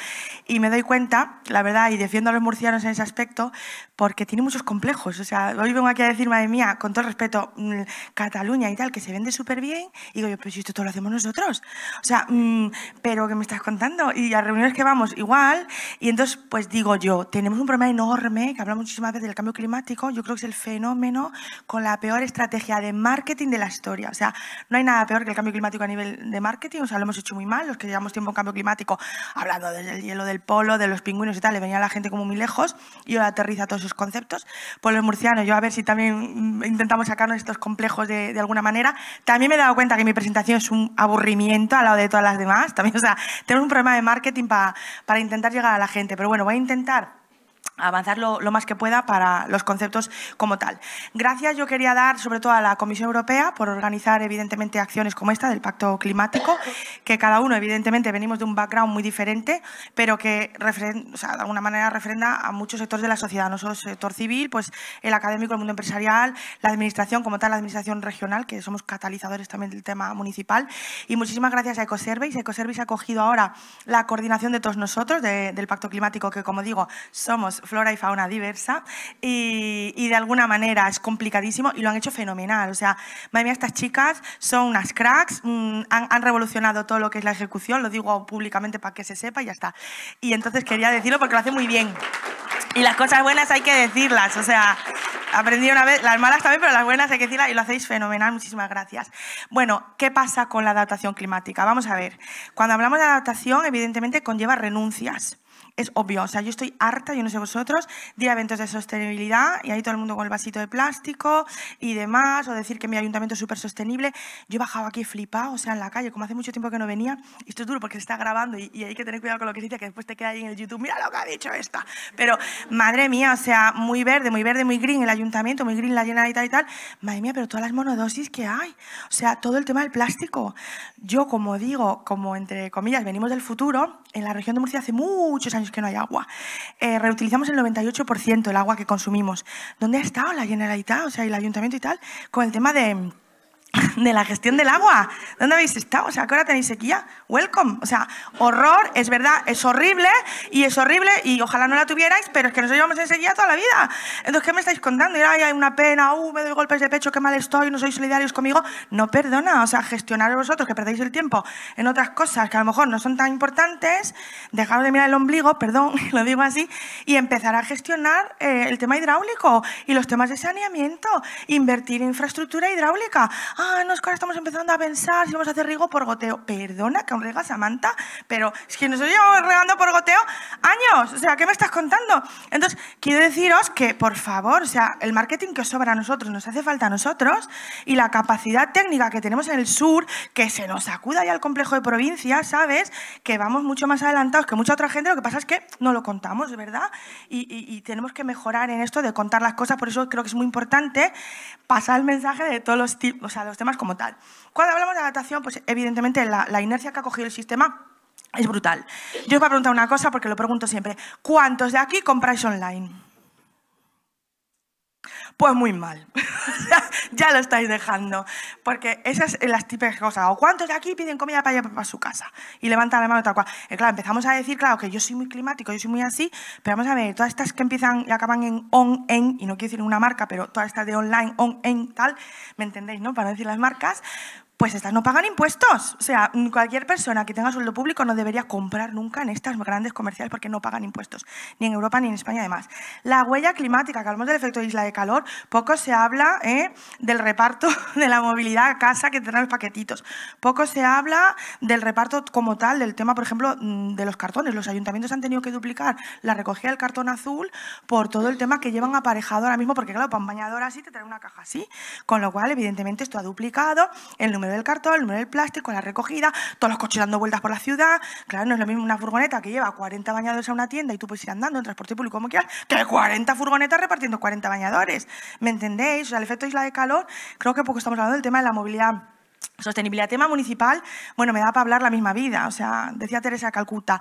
y me doy cuenta, la verdad, y defiendo a los murcianos en ese aspecto, porque tiene muchos complejos. O sea, hoy vengo aquí a decir, madre mía, con todo el respeto, mm, Cataluña y tal, que se vende súper bien. Y digo yo, pues si esto todo lo hacemos nosotros. O sea, mm, pero ¿qué me estás contando? Y a reuniones que vamos, igual. Y entonces, pues digo yo, tenemos un problema enorme, que hablamos muchísimas veces del cambio climático. Yo creo que es el fenómeno con la peor estrategia de marketing de la historia. O sea, no hay nada peor que el cambio climático a nivel de marketing. O sea, lo hemos hecho muy mal los que llevamos tiempo en cambio climático, hablando del hielo del polo, de los pingüinos y tal, le venía la gente como muy lejos y ahora aterriza todos esos conceptos. por pues los murcianos, yo a ver si también intentamos sacarnos estos complejos de, alguna manera. También me he dado cuenta que mi presentación es un aburrimiento al lado de todas las demás. También, o sea, tenemos un problema de marketing para para intentar llegar a la gente, pero bueno, voy a intentar avanzar lo, más que pueda para los conceptos como tal. Gracias yo quería dar sobre todo a la Comisión Europea por organizar evidentemente acciones como esta del Pacto Climático, que cada uno evidentemente venimos de un background muy diferente, pero que de alguna manera refrenda a muchos sectores de la sociedad, nosotros, el sector civil, pues el académico, el mundo empresarial, la administración como tal, la administración regional, que somos catalizadores también del tema municipal. Y muchísimas gracias a Ecoservice. Ecoservice ha cogido ahora la coordinación de todos nosotros del Pacto Climático, que como digo, somos flora y fauna diversa y, de alguna manera es complicadísimo y lo han hecho fenomenal. O sea, madre mía, estas chicas son unas cracks, mm, han, han revolucionado todo lo que es la ejecución, lo digo públicamente para que se sepa y ya está. Y entonces quería decirlo porque lo hace muy bien. Y las cosas buenas hay que decirlas, o sea, aprendí una vez, las malas también, pero las buenas hay que decirlas y lo hacéis fenomenal, muchísimas gracias. Bueno, ¿qué pasa con la adaptación climática? Vamos a ver, cuando hablamos de adaptación, evidentemente conlleva renuncias es obvio. O sea, yo estoy harta, yo no sé vosotros, de eventos de sostenibilidad y ahí todo el mundo con el vasito de plástico y demás, o decir que mi ayuntamiento es súper sostenible. Yo he bajado aquí flipa, o sea, en la calle, como hace mucho tiempo que no venía, y esto es duro porque se está grabando y, y hay que tener cuidado con lo que se dice, que después te queda ahí en el YouTube, mira lo que ha dicho esta. Pero, madre mía, o sea, muy verde, muy verde, muy green el ayuntamiento, muy green la llena y tal y tal. Madre mía, pero todas las monodosis que hay. O sea, todo el tema del plástico. Yo, como digo, como entre comillas, venimos del futuro, en la región de Murcia hace muchos años es que no hay agua. Eh, reutilizamos el 98% del agua que consumimos. ¿Dónde ha estado la Generalitat, o sea, el ayuntamiento y tal, con el tema de de la gestión del agua. ¿Dónde habéis estado? O sea, ¿qué hora tenéis sequía? Welcome. O sea, horror, es verdad, es horrible y es horrible y ojalá no la tuvierais, pero es que nos llevamos en sequía toda la vida. Entonces, ¿qué me estáis contando? Y hay una pena, uh, me doy golpes de pecho, qué mal estoy, no sois solidarios conmigo. No perdona, o sea, gestionar vosotros que perdéis el tiempo en otras cosas que a lo mejor no son tan importantes, dejaros de mirar el ombligo, perdón, lo digo así, y empezar a gestionar eh, el tema hidráulico y los temas de saneamiento, invertir en infraestructura hidráulica ah, no, es ahora estamos empezando a pensar si vamos a hacer riego por goteo. Perdona, que aún riega, Samantha, pero es que nosotros llevamos regando por goteo años. O sea, ¿qué me estás contando? Entonces, quiero deciros que, por favor, o sea, el marketing que sobra a nosotros nos hace falta a nosotros y la capacidad técnica que tenemos en el sur, que se nos acuda ya al complejo de provincia, ¿sabes? Que vamos mucho más adelantados que mucha otra gente, lo que pasa es que no lo contamos, ¿verdad? Y, y tenemos que mejorar en esto de contar las cosas, por eso creo que es muy importante pasar el mensaje de todos los tipos, o sea, los temas como tal. Cuando hablamos de adaptación, pues evidentemente la, la inercia que ha cogido el sistema es brutal. Yo os voy a preguntar una cosa porque lo pregunto siempre. ¿Cuántos de aquí compráis online? pues muy mal. ya lo estáis dejando. Porque esas son las típicas cosas. O cuántos de aquí piden comida para allá para su casa. Y levantan la mano tal cual. Eh, claro, empezamos a decir, claro, que yo soy muy climático, yo soy muy así. Pero vamos a ver, todas estas que empiezan y acaban en on, en, y no quiero decir una marca, pero todas estas de online, on, en, tal, ¿me entendéis, no? Para decir las marcas pues estas no pagan impuestos. O sea, cualquier persona que tenga sueldo público no debería comprar nunca en estas grandes comerciales porque no pagan impuestos, ni en Europa ni en España además. La huella climática, que hablamos del efecto de isla de calor, poco se habla ¿eh? del reparto de la movilidad a casa que traen los paquetitos. Poco se habla del reparto como tal, del tema, por ejemplo, mm, de los cartones. Los ayuntamientos han tenido que duplicar la recogida del cartón azul por todo el tema que llevan aparejado ahora mismo, porque claro, para un bañador así te traen una caja así. Con lo cual, evidentemente, esto ha duplicado el número número del cartón, el número del plástico, la recogida, todos los coches dando vueltas por la ciudad. Claro, no es lo mismo una furgoneta que lleva 40 bañadores a una tienda y tú puedes ir andando en transporte público como quieras, que 40 furgonetas repartiendo 40 bañadores. ¿Me entendéis? O sea, el efecto isla de calor, creo que poco estamos hablando del tema de la movilidad Sostenibilidad, tema municipal, bueno, me da para hablar la misma vida. O sea, decía Teresa Calcuta,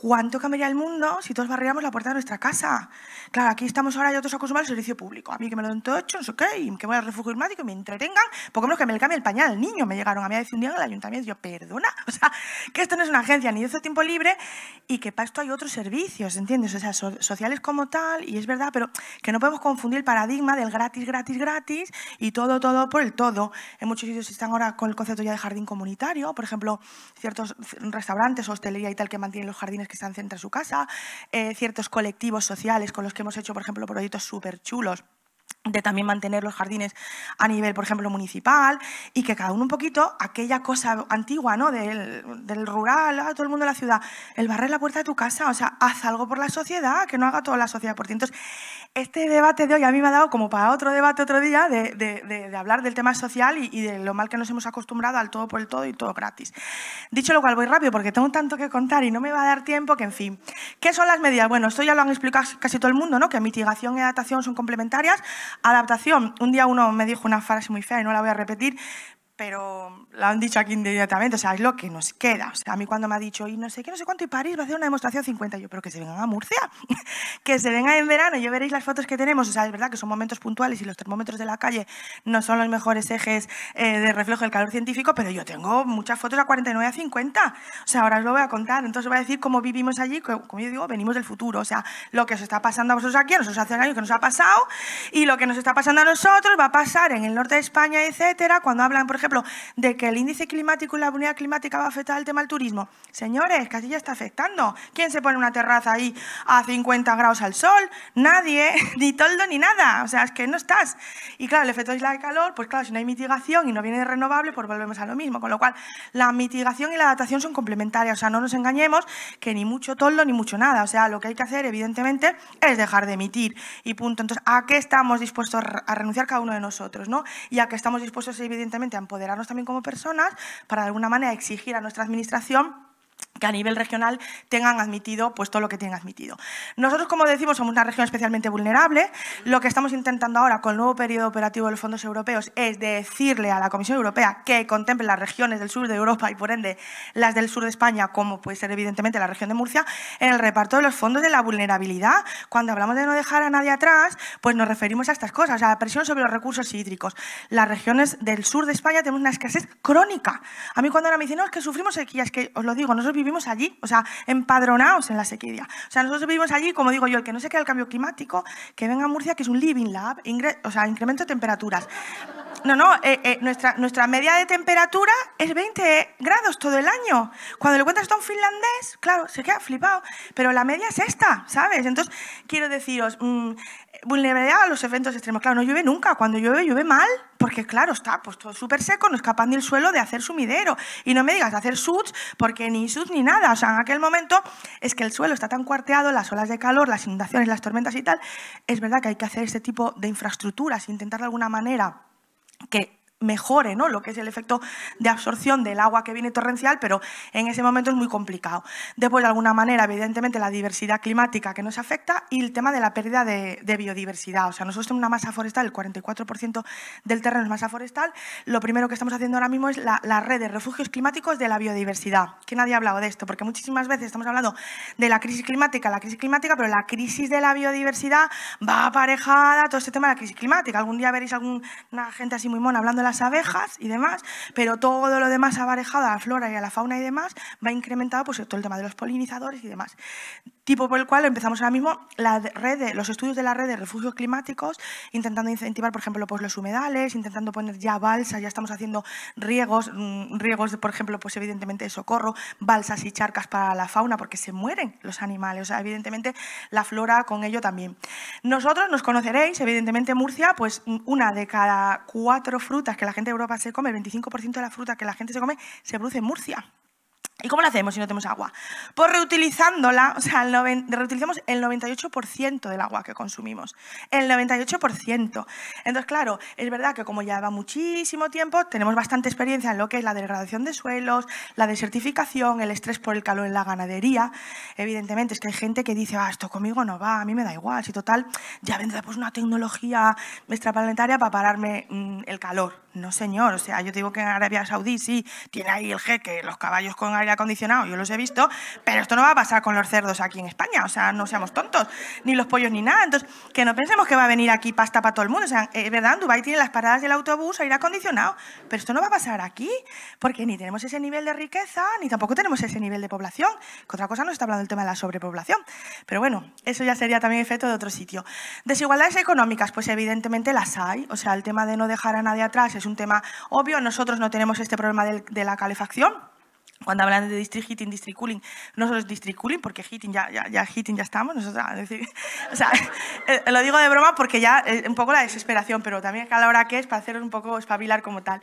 ¿Cuánto cambiaría el mundo si todos barriéramos la puerta de nuestra casa? Claro, aquí estamos ahora y otros acostumbrados el servicio público. A mí que me lo den todo hecho, no sé qué, y que voy al refugio climático y me entretengan, porque menos que me le cambie el pañal al niño. Me llegaron a mí a decir un día en el ayuntamiento, yo, perdona, o sea, que esto no es una agencia ni de este tiempo libre y que para esto hay otros servicios, ¿entiendes? O sea, sociales como tal, y es verdad, pero que no podemos confundir el paradigma del gratis, gratis, gratis y todo, todo por el todo. En muchos sitios están ahora con el concepto ya de jardín comunitario, por ejemplo, ciertos restaurantes, hostelería y tal que mantienen los jardines que están dentro de su casa, eh, ciertos colectivos sociales con los que hemos hecho, por ejemplo, proyectos súper chulos de también mantener los jardines a nivel, por ejemplo, municipal, y que cada uno un poquito, aquella cosa antigua, ¿no? Del, del rural, a ah, todo el mundo de la ciudad, el barrer la puerta de tu casa, o sea, haz algo por la sociedad, que no haga toda la sociedad por ti. Entonces, este debate de hoy a mí me ha dado como para otro debate otro día de, de, de, hablar del tema social y, de lo mal que nos hemos acostumbrado al todo por el todo y todo gratis. Dicho lo cual, voy rápido porque tengo tanto que contar y no me va a dar tiempo que, en fin, ¿qué son las medidas? Bueno, esto ya lo han explicado casi todo el mundo, ¿no? Que mitigación y adaptación son complementarias adaptación. Un día uno me dijo una frase muy fea y no la voy a repetir, pero lo han dicho aquí inmediatamente, o sea, es lo que nos queda. a mí cuando me ha dicho, y no sé qué, no sé cuánto, y París va a hacer una demostración 50, yo, pero que se vengan a Murcia, que se vengan en verano, yo veréis las fotos que tenemos, o sea, es verdad que son momentos puntuales y los termómetros de la calle no son los mejores ejes eh, de reflejo del calor científico, pero yo tengo muchas fotos a 49 a 50, o sea, ahora os lo voy a contar, entonces os voy a decir cómo vivimos allí, como yo digo, venimos del futuro, o sea, lo que os está pasando a vosotros aquí, a nosotros hace años que nos ha pasado, y lo que nos está pasando a nosotros va a pasar en el norte de España, etcétera, cuando hablan, por ejemplo, de que el índice climático y la unidad climática va a afectar al tema del turismo. Señores, casi ya está afectando. ¿Quién se pone una terraza ahí a 50 grados al sol? Nadie, ni toldo ni nada. O sea, es que no estás. Y claro, el efecto de isla de calor, pues claro, si no hay mitigación y no viene de renovable, pues volvemos a lo mismo. Con lo cual, la mitigación y la adaptación son complementarias. O sea, no nos engañemos que ni mucho toldo ni mucho nada. O sea, lo que hay que hacer, evidentemente, es dejar de emitir y punto. Entonces, ¿a qué estamos dispuestos a renunciar cada uno de nosotros? ¿no? Y a qué estamos dispuestos, evidentemente, a empoderar también como personas para de alguna manera exigir a nuestra administración que a nivel regional tengan admitido pues, todo lo que tienen admitido. Nosotros, como decimos, somos una región especialmente vulnerable. Lo que estamos intentando ahora con el nuevo periodo operativo de los fondos europeos es decirle a la Comisión Europea que contemple las regiones del sur de Europa y, por ende, las del sur de España, como puede ser evidentemente la región de Murcia, en el reparto de los fondos de la vulnerabilidad. Cuando hablamos de no dejar a nadie atrás, pues nos referimos a estas cosas, a la presión sobre los recursos hídricos. Las regiones del sur de España tenemos una escasez crónica. A mí cuando ahora me dicen, no, es que sufrimos sequías, que os lo digo, nosotros vivimos vivimos allí, o sea, empadronados en la sequía. O sea, nosotros vivimos allí, como digo yo, el que no se quede el cambio climático, que venga a Murcia, que es un living lab, o sea, incremento de temperaturas no, no, eh, eh, nuestra, nuestra media de temperatura es 20 grados todo el año. Cuando le cuentas a un finlandés, claro, se queda flipado, pero la media es esta, ¿sabes? Entonces, quiero deciros, mm, vulnerabilidad a los eventos extremos. Claro, no llueve nunca. Cuando llueve, llueve mal, porque claro, está pues todo súper seco, no escapan ni el suelo de hacer sumidero. Y no me digas hacer suds, porque ni suds ni nada. O sea, en aquel momento es que el suelo está tan cuarteado, las olas de calor, las inundaciones, las tormentas y tal. Es verdad que hay que hacer este tipo de infraestructuras, intentar de alguna manera que mejore ¿no? lo que es el efecto de absorción del agua que viene torrencial, pero en ese momento es muy complicado. Después, de alguna manera, evidentemente, la diversidad climática que nos afecta y el tema de la pérdida de, biodiversidad. O sea, nosotros tenemos una masa forestal, el 44% del terreno es masa forestal. Lo primero que estamos haciendo ahora mismo es la, red de refugios climáticos de la biodiversidad, que nadie ha hablado de esto, porque muchísimas veces estamos hablando de la crisis climática, la crisis climática, pero la crisis de la biodiversidad va aparejada a todo este tema de la crisis climática. Algún día veréis alguna gente así muy mona hablando de la abejas y demás, pero todo lo demás abarejado a la flora y a la fauna y demás va incrementado pues, todo el tema de los polinizadores y demás tipo por el cual empezamos ahora mismo la red los estudios de la red de refugios climáticos, intentando incentivar, por ejemplo, pues, los humedales, intentando poner ya balsas, ya estamos haciendo riegos, mm, de, por ejemplo, pues evidentemente de socorro, balsas y charcas para la fauna, porque se mueren los animales, o sea, evidentemente la flora con ello también. Nosotros nos conoceréis, evidentemente Murcia, pues mm, una de cada cuatro frutas que la gente de Europa se come, el 25% de la fruta que la gente se come se produce en Murcia. ¿Y cómo lo hacemos si no tenemos agua? Pues reutilizándola, o sea, reutilizamos el 98% del agua que consumimos. El 98%. Entonces, claro, es verdad que como ya va muchísimo tiempo, tenemos bastante experiencia en lo que es la degradación de suelos, la desertificación, el estrés por el calor en la ganadería. Evidentemente, es que hay gente que dice, ah, esto conmigo no va, a mí me da igual. Si total, ya vendrá pues, una tecnología extraplanetaria para pararme mm, el calor. No, señor. O sea, yo digo que en Arabia Saudí sí, tiene ahí el jeque, los caballos con aire acondicionado, yo los he visto, pero esto no va a pasar con los cerdos aquí en España, o sea, no seamos tontos, ni los pollos ni nada. Entonces, que no pensemos que va a venir aquí pasta para todo el mundo. O sea, es verdad, Dubái tiene las paradas del autobús, aire acondicionado, pero esto no va a pasar aquí, porque ni tenemos ese nivel de riqueza, ni tampoco tenemos ese nivel de población. Que otra cosa no está hablando el tema de la sobrepoblación. Pero bueno, eso ya sería también efecto de otro sitio. Desigualdades económicas, pues evidentemente las hay. O sea, el tema de no dejar a nadie atrás es un tema obvio. Nosotros no tenemos este problema de la calefacción cuando hablan de district heating, district cooling, no solo es district cooling, porque heating ya, ya, heating ya estamos, nosotros, decir, o sea, eh, eh, lo digo de broma porque ya es eh, un poco la desesperación, pero también a la hora que es para haceros un poco espabilar como tal.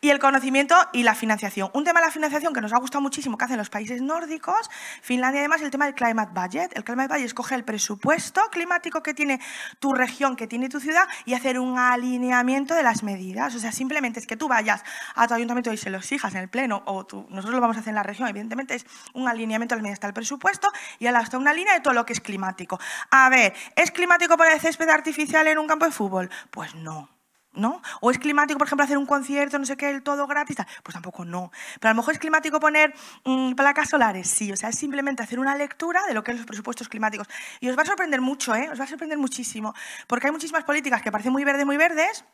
Y el conocimiento y la financiación. Un tema de la financiación que nos ha gustado muchísimo que hacen los países nórdicos, Finlandia además, el tema del climate budget. El climate budget es coger el presupuesto climático que tiene tu región, que tiene tu ciudad y hacer un alineamiento de las medidas. O sea, simplemente es que tú vayas a tu ayuntamiento y se lo exijas en el pleno o tú, nosotros lo vamos hacen en la región, evidentemente, es un alineamiento al medio está del presupuesto y al hasta una línea de todo lo que es climático. A ver, ¿es climático poner césped artificial en un campo de fútbol? Pues no. ¿No? ¿O es climático, por ejemplo, hacer un concierto, no sé qué, el todo gratis? Pues tampoco no. Pero a lo mejor es climático poner mm, placas solares, sí. O sea, es simplemente hacer una lectura de lo que son los presupuestos climáticos. Y os va a sorprender mucho, ¿eh? Os va a sorprender muchísimo. Porque hay muchísimas políticas que parecen muy verdes, muy verdes,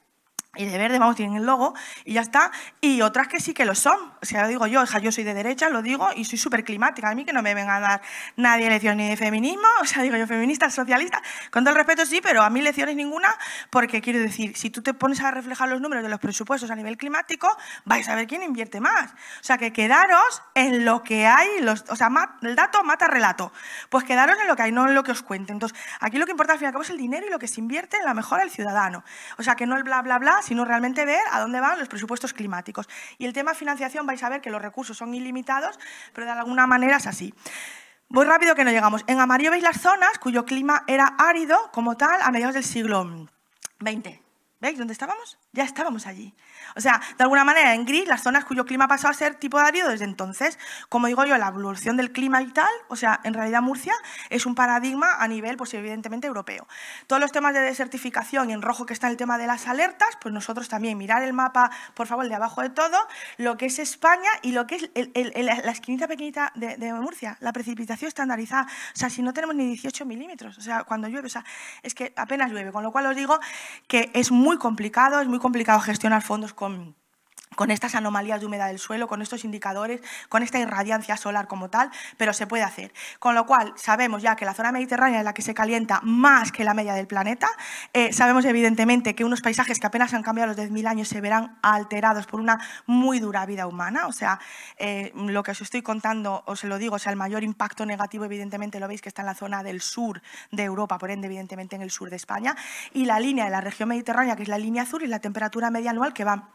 y de verde, vamos, tienen el logo y ya está. Y otras que sí que lo son. O sea, lo digo yo, o sea, yo soy de derecha, lo digo, y soy súper climática. A mí que no me venga a dar nadie lecciones ni de feminismo. O sea, digo yo, feminista, socialista, con todo el respeto sí, pero a mí lecciones ninguna, porque quiero decir, si tú te pones a reflejar los números de los presupuestos a nivel climático, vais a ver quién invierte más. O sea, que quedaros en lo que hay, los, o sea, el dato mata relato. Pues quedaros en lo que hay, no en lo que os cuente. Entonces, aquí lo que importa al fin y cabo es el dinero y lo que se invierte en la mejora del ciudadano. O sea, que no el bla, bla, bla, sino realmente ver a dónde van los presupuestos climáticos. Y el tema financiación, vais a ver que los recursos son ilimitados, pero de alguna manera es así. Voy rápido que no llegamos. En amarillo veis las zonas cuyo clima era árido como tal a mediados del siglo XX. ¿Veis dónde estábamos? Ya estábamos allí. O sea, de alguna manera, en gris, las zonas cuyo clima ha pasado a ser tipo árido desde entonces, como digo yo, la evolución del clima y tal, o sea, en realidad Murcia es un paradigma a nivel, pues evidentemente, europeo. Todos los temas de desertificación, y en rojo que está el tema de las alertas, pues nosotros también, mirar el mapa, por favor, el de abajo de todo, lo que es España y lo que es la esquinita pequeñita de, de, Murcia, la precipitación estandarizada. O sea, si no tenemos ni 18 milímetros, o sea, cuando llueve, o sea, es que apenas llueve, con lo cual os digo que es muy complicado, es muy complicado gestionar fondos con, con estas anomalías de humedad del suelo, con estos indicadores, con esta irradiancia solar como tal, pero se puede hacer. Con lo cual, sabemos ya que la zona mediterránea es la que se calienta más que la media del planeta. Eh, sabemos, evidentemente, que unos paisajes que apenas han cambiado los 10.000 años se verán alterados por una muy dura vida humana. O sea, eh, lo que os estoy contando, os lo digo, o sea, el mayor impacto negativo, evidentemente, lo veis que está en la zona del sur de Europa, por ende, evidentemente, en el sur de España. Y la línea de la región mediterránea, que es la línea azul, es la temperatura media anual que va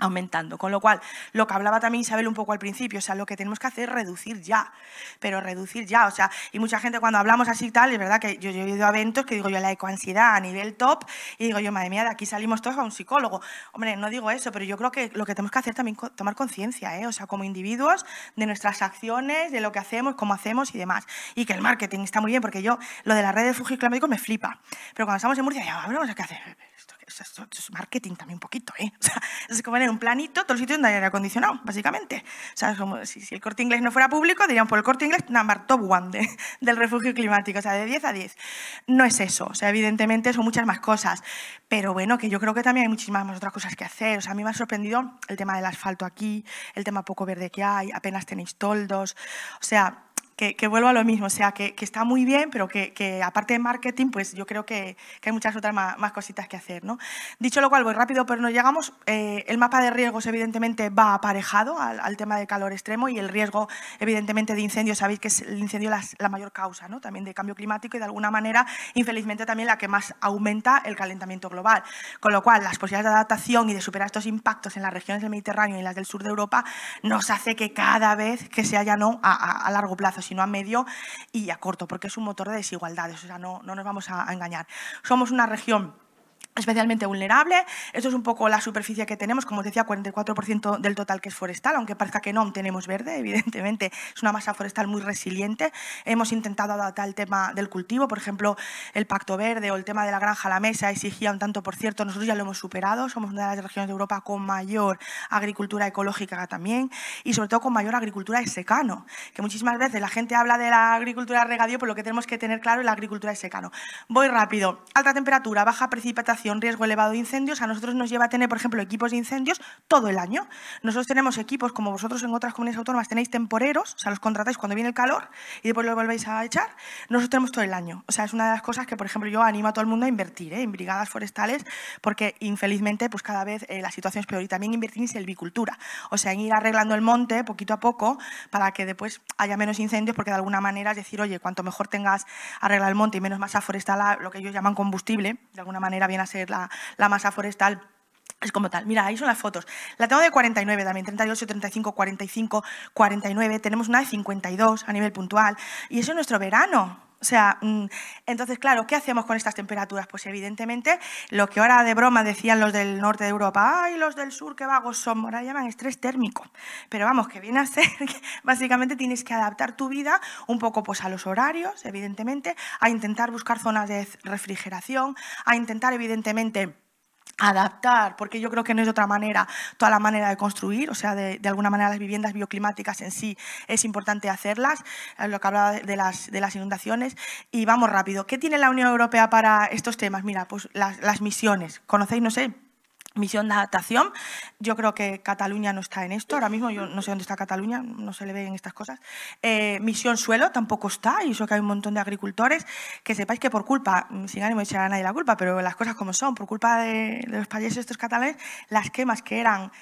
aumentando. Con lo cual, lo que hablaba también Isabel un poco al principio, o sea, lo que tenemos que hacer es reducir ya, pero reducir ya, o sea, y mucha gente cuando hablamos así y tal, es verdad que yo, he ido a eventos que digo yo la ecoansiedad a nivel top y digo yo, madre mía, de aquí salimos todos a un psicólogo. Hombre, no digo eso, pero yo creo que lo que tenemos que hacer también es tomar conciencia, ¿eh? o sea, como individuos, de nuestras acciones, de lo que hacemos, cómo hacemos y demás. Y que el marketing está muy bien, porque yo lo de la red de Fujiclamédicos me flipa, pero cuando estamos en Murcia, ya, vamos a qué hacer, es marketing también un poquito, ¿eh? O sea, es como en un planito, todo el sitio donde un aire acondicionado, básicamente. O si, el corte inglés no fuera público, dirían por pues el corte inglés, number top one del refugio climático, o sea, de 10 a 10. No es eso, o sea, evidentemente son muchas más cosas, pero bueno, que yo creo que también hay muchísimas más otras cosas que hacer. O sea, a mí me ha sorprendido el tema del asfalto aquí, el tema poco verde que hay, apenas tenéis toldos, o sea, que, que vuelvo a lo mismo, o sea, que, está muy bien, pero que, aparte de marketing, pues yo creo que, hay muchas otras más, cositas que hacer. ¿no? Dicho lo cual, voy rápido, pero no llegamos. Eh, el mapa de riesgos, evidentemente, va aparejado al, tema de calor extremo y el riesgo, evidentemente, de incendios. Sabéis que es el incendio la, la mayor causa también de cambio climático y, de alguna manera, infelizmente, también la que más aumenta el calentamiento global. Con lo cual, las posibilidades de adaptación y de superar estos impactos en las regiones del Mediterráneo y las del sur de Europa nos hace que cada vez que se haya no a largo plazo, sino a medio y a corto, porque es un motor de desigualdades, o sea, no, no nos vamos a engañar. Somos una región especialmente vulnerable. Esto es un poco la superficie que tenemos, como os decía, 44% del total que es forestal, aunque parezca que no tenemos verde, evidentemente es una masa forestal muy resiliente. Hemos intentado adaptar el tema del cultivo, por ejemplo, el pacto verde o el tema de la granja a la mesa exigía un tanto por cierto, nosotros ya lo hemos superado, somos una de las regiones de Europa con mayor agricultura ecológica también y sobre todo con mayor agricultura de secano, que muchísimas veces la gente habla de la agricultura de regadío, por pues lo que tenemos que tener claro es la agricultura de secano. Voy rápido, alta temperatura, baja precipitación, un riesgo elevado de incendios, a nosotros nos lleva a tener, por ejemplo, equipos de incendios todo el año. Nosotros tenemos equipos, como vosotros en otras comunidades autónomas tenéis temporeros, o sea, los contratáis cuando viene el calor y después los volvéis a echar. Nosotros tenemos todo el año. O sea, es una de las cosas que, por ejemplo, yo animo a todo el mundo a invertir ¿eh? en brigadas forestales porque, infelizmente, pues cada vez eh, la situación es peor. Y también invertir en silvicultura, o sea, en ir arreglando el monte poquito a poco para que después haya menos incendios porque, de alguna manera, es decir, oye, cuanto mejor tengas arreglar el monte y menos masa forestal, lo que ellos llaman combustible, de alguna manera viene a ser la, masa forestal. Es como tal. Mira, ahí son las fotos. La tengo de 49 también, 38, 35, 45, 49. Tenemos una de 52 a nivel puntual. Y eso es nuestro verano. O sea, mm, entonces, claro, ¿qué hacemos con estas temperaturas? Pues evidentemente, lo que ahora de broma decían los del norte de Europa, ¡ay, los del sur, qué vagos son! Ahora llaman estrés térmico. Pero vamos, que viene a ser que básicamente tienes que adaptar tu vida un poco pues, a los horarios, evidentemente, a intentar buscar zonas de refrigeración, a intentar, evidentemente, adaptar, porque yo creo que no es de otra manera, toda la manera de construir, o sea, de, alguna manera las viviendas bioclimáticas en sí es importante hacerlas, eh, lo que hablaba de las, de las, inundaciones, y vamos rápido. ¿Qué tiene la Unión Europea para estos temas? Mira, pues las misiones, conocéis, no sé, misión de adaptación. Yo creo que Cataluña no está en esto. Ahora mismo yo no sé dónde está Cataluña, no se le ve en estas cosas. Eh, misión suelo tampoco está, y eso que hay un montón de agricultores. Que sepáis que por culpa, sin ánimo de echar a nadie la culpa, pero las cosas como son, por culpa de, los países estos catalanes, las quemas que eran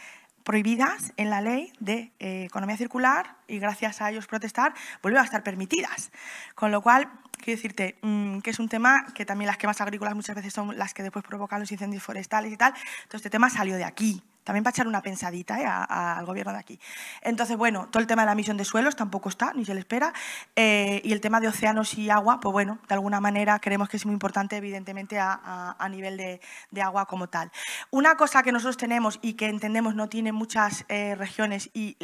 prohibidas en la ley de eh, economía circular y gracias a ellos protestar, volvieron a estar permitidas. Con lo cual, quiero decirte mm, que es un tema que también las quemas agrícolas muchas veces son las que después provocan los incendios forestales y tal. Entonces, este tema salió de aquí, también para echar una pensadita ¿eh? al gobierno de aquí. Entonces, bueno, todo el tema de la emisión de suelos tampoco está, ni se le espera. Eh, y el tema de océanos y agua, pues bueno, de alguna manera creemos que es muy importante, evidentemente, a, nivel de, agua como tal. Una cosa que nosotros tenemos y que entendemos no tiene muchas eh, regiones y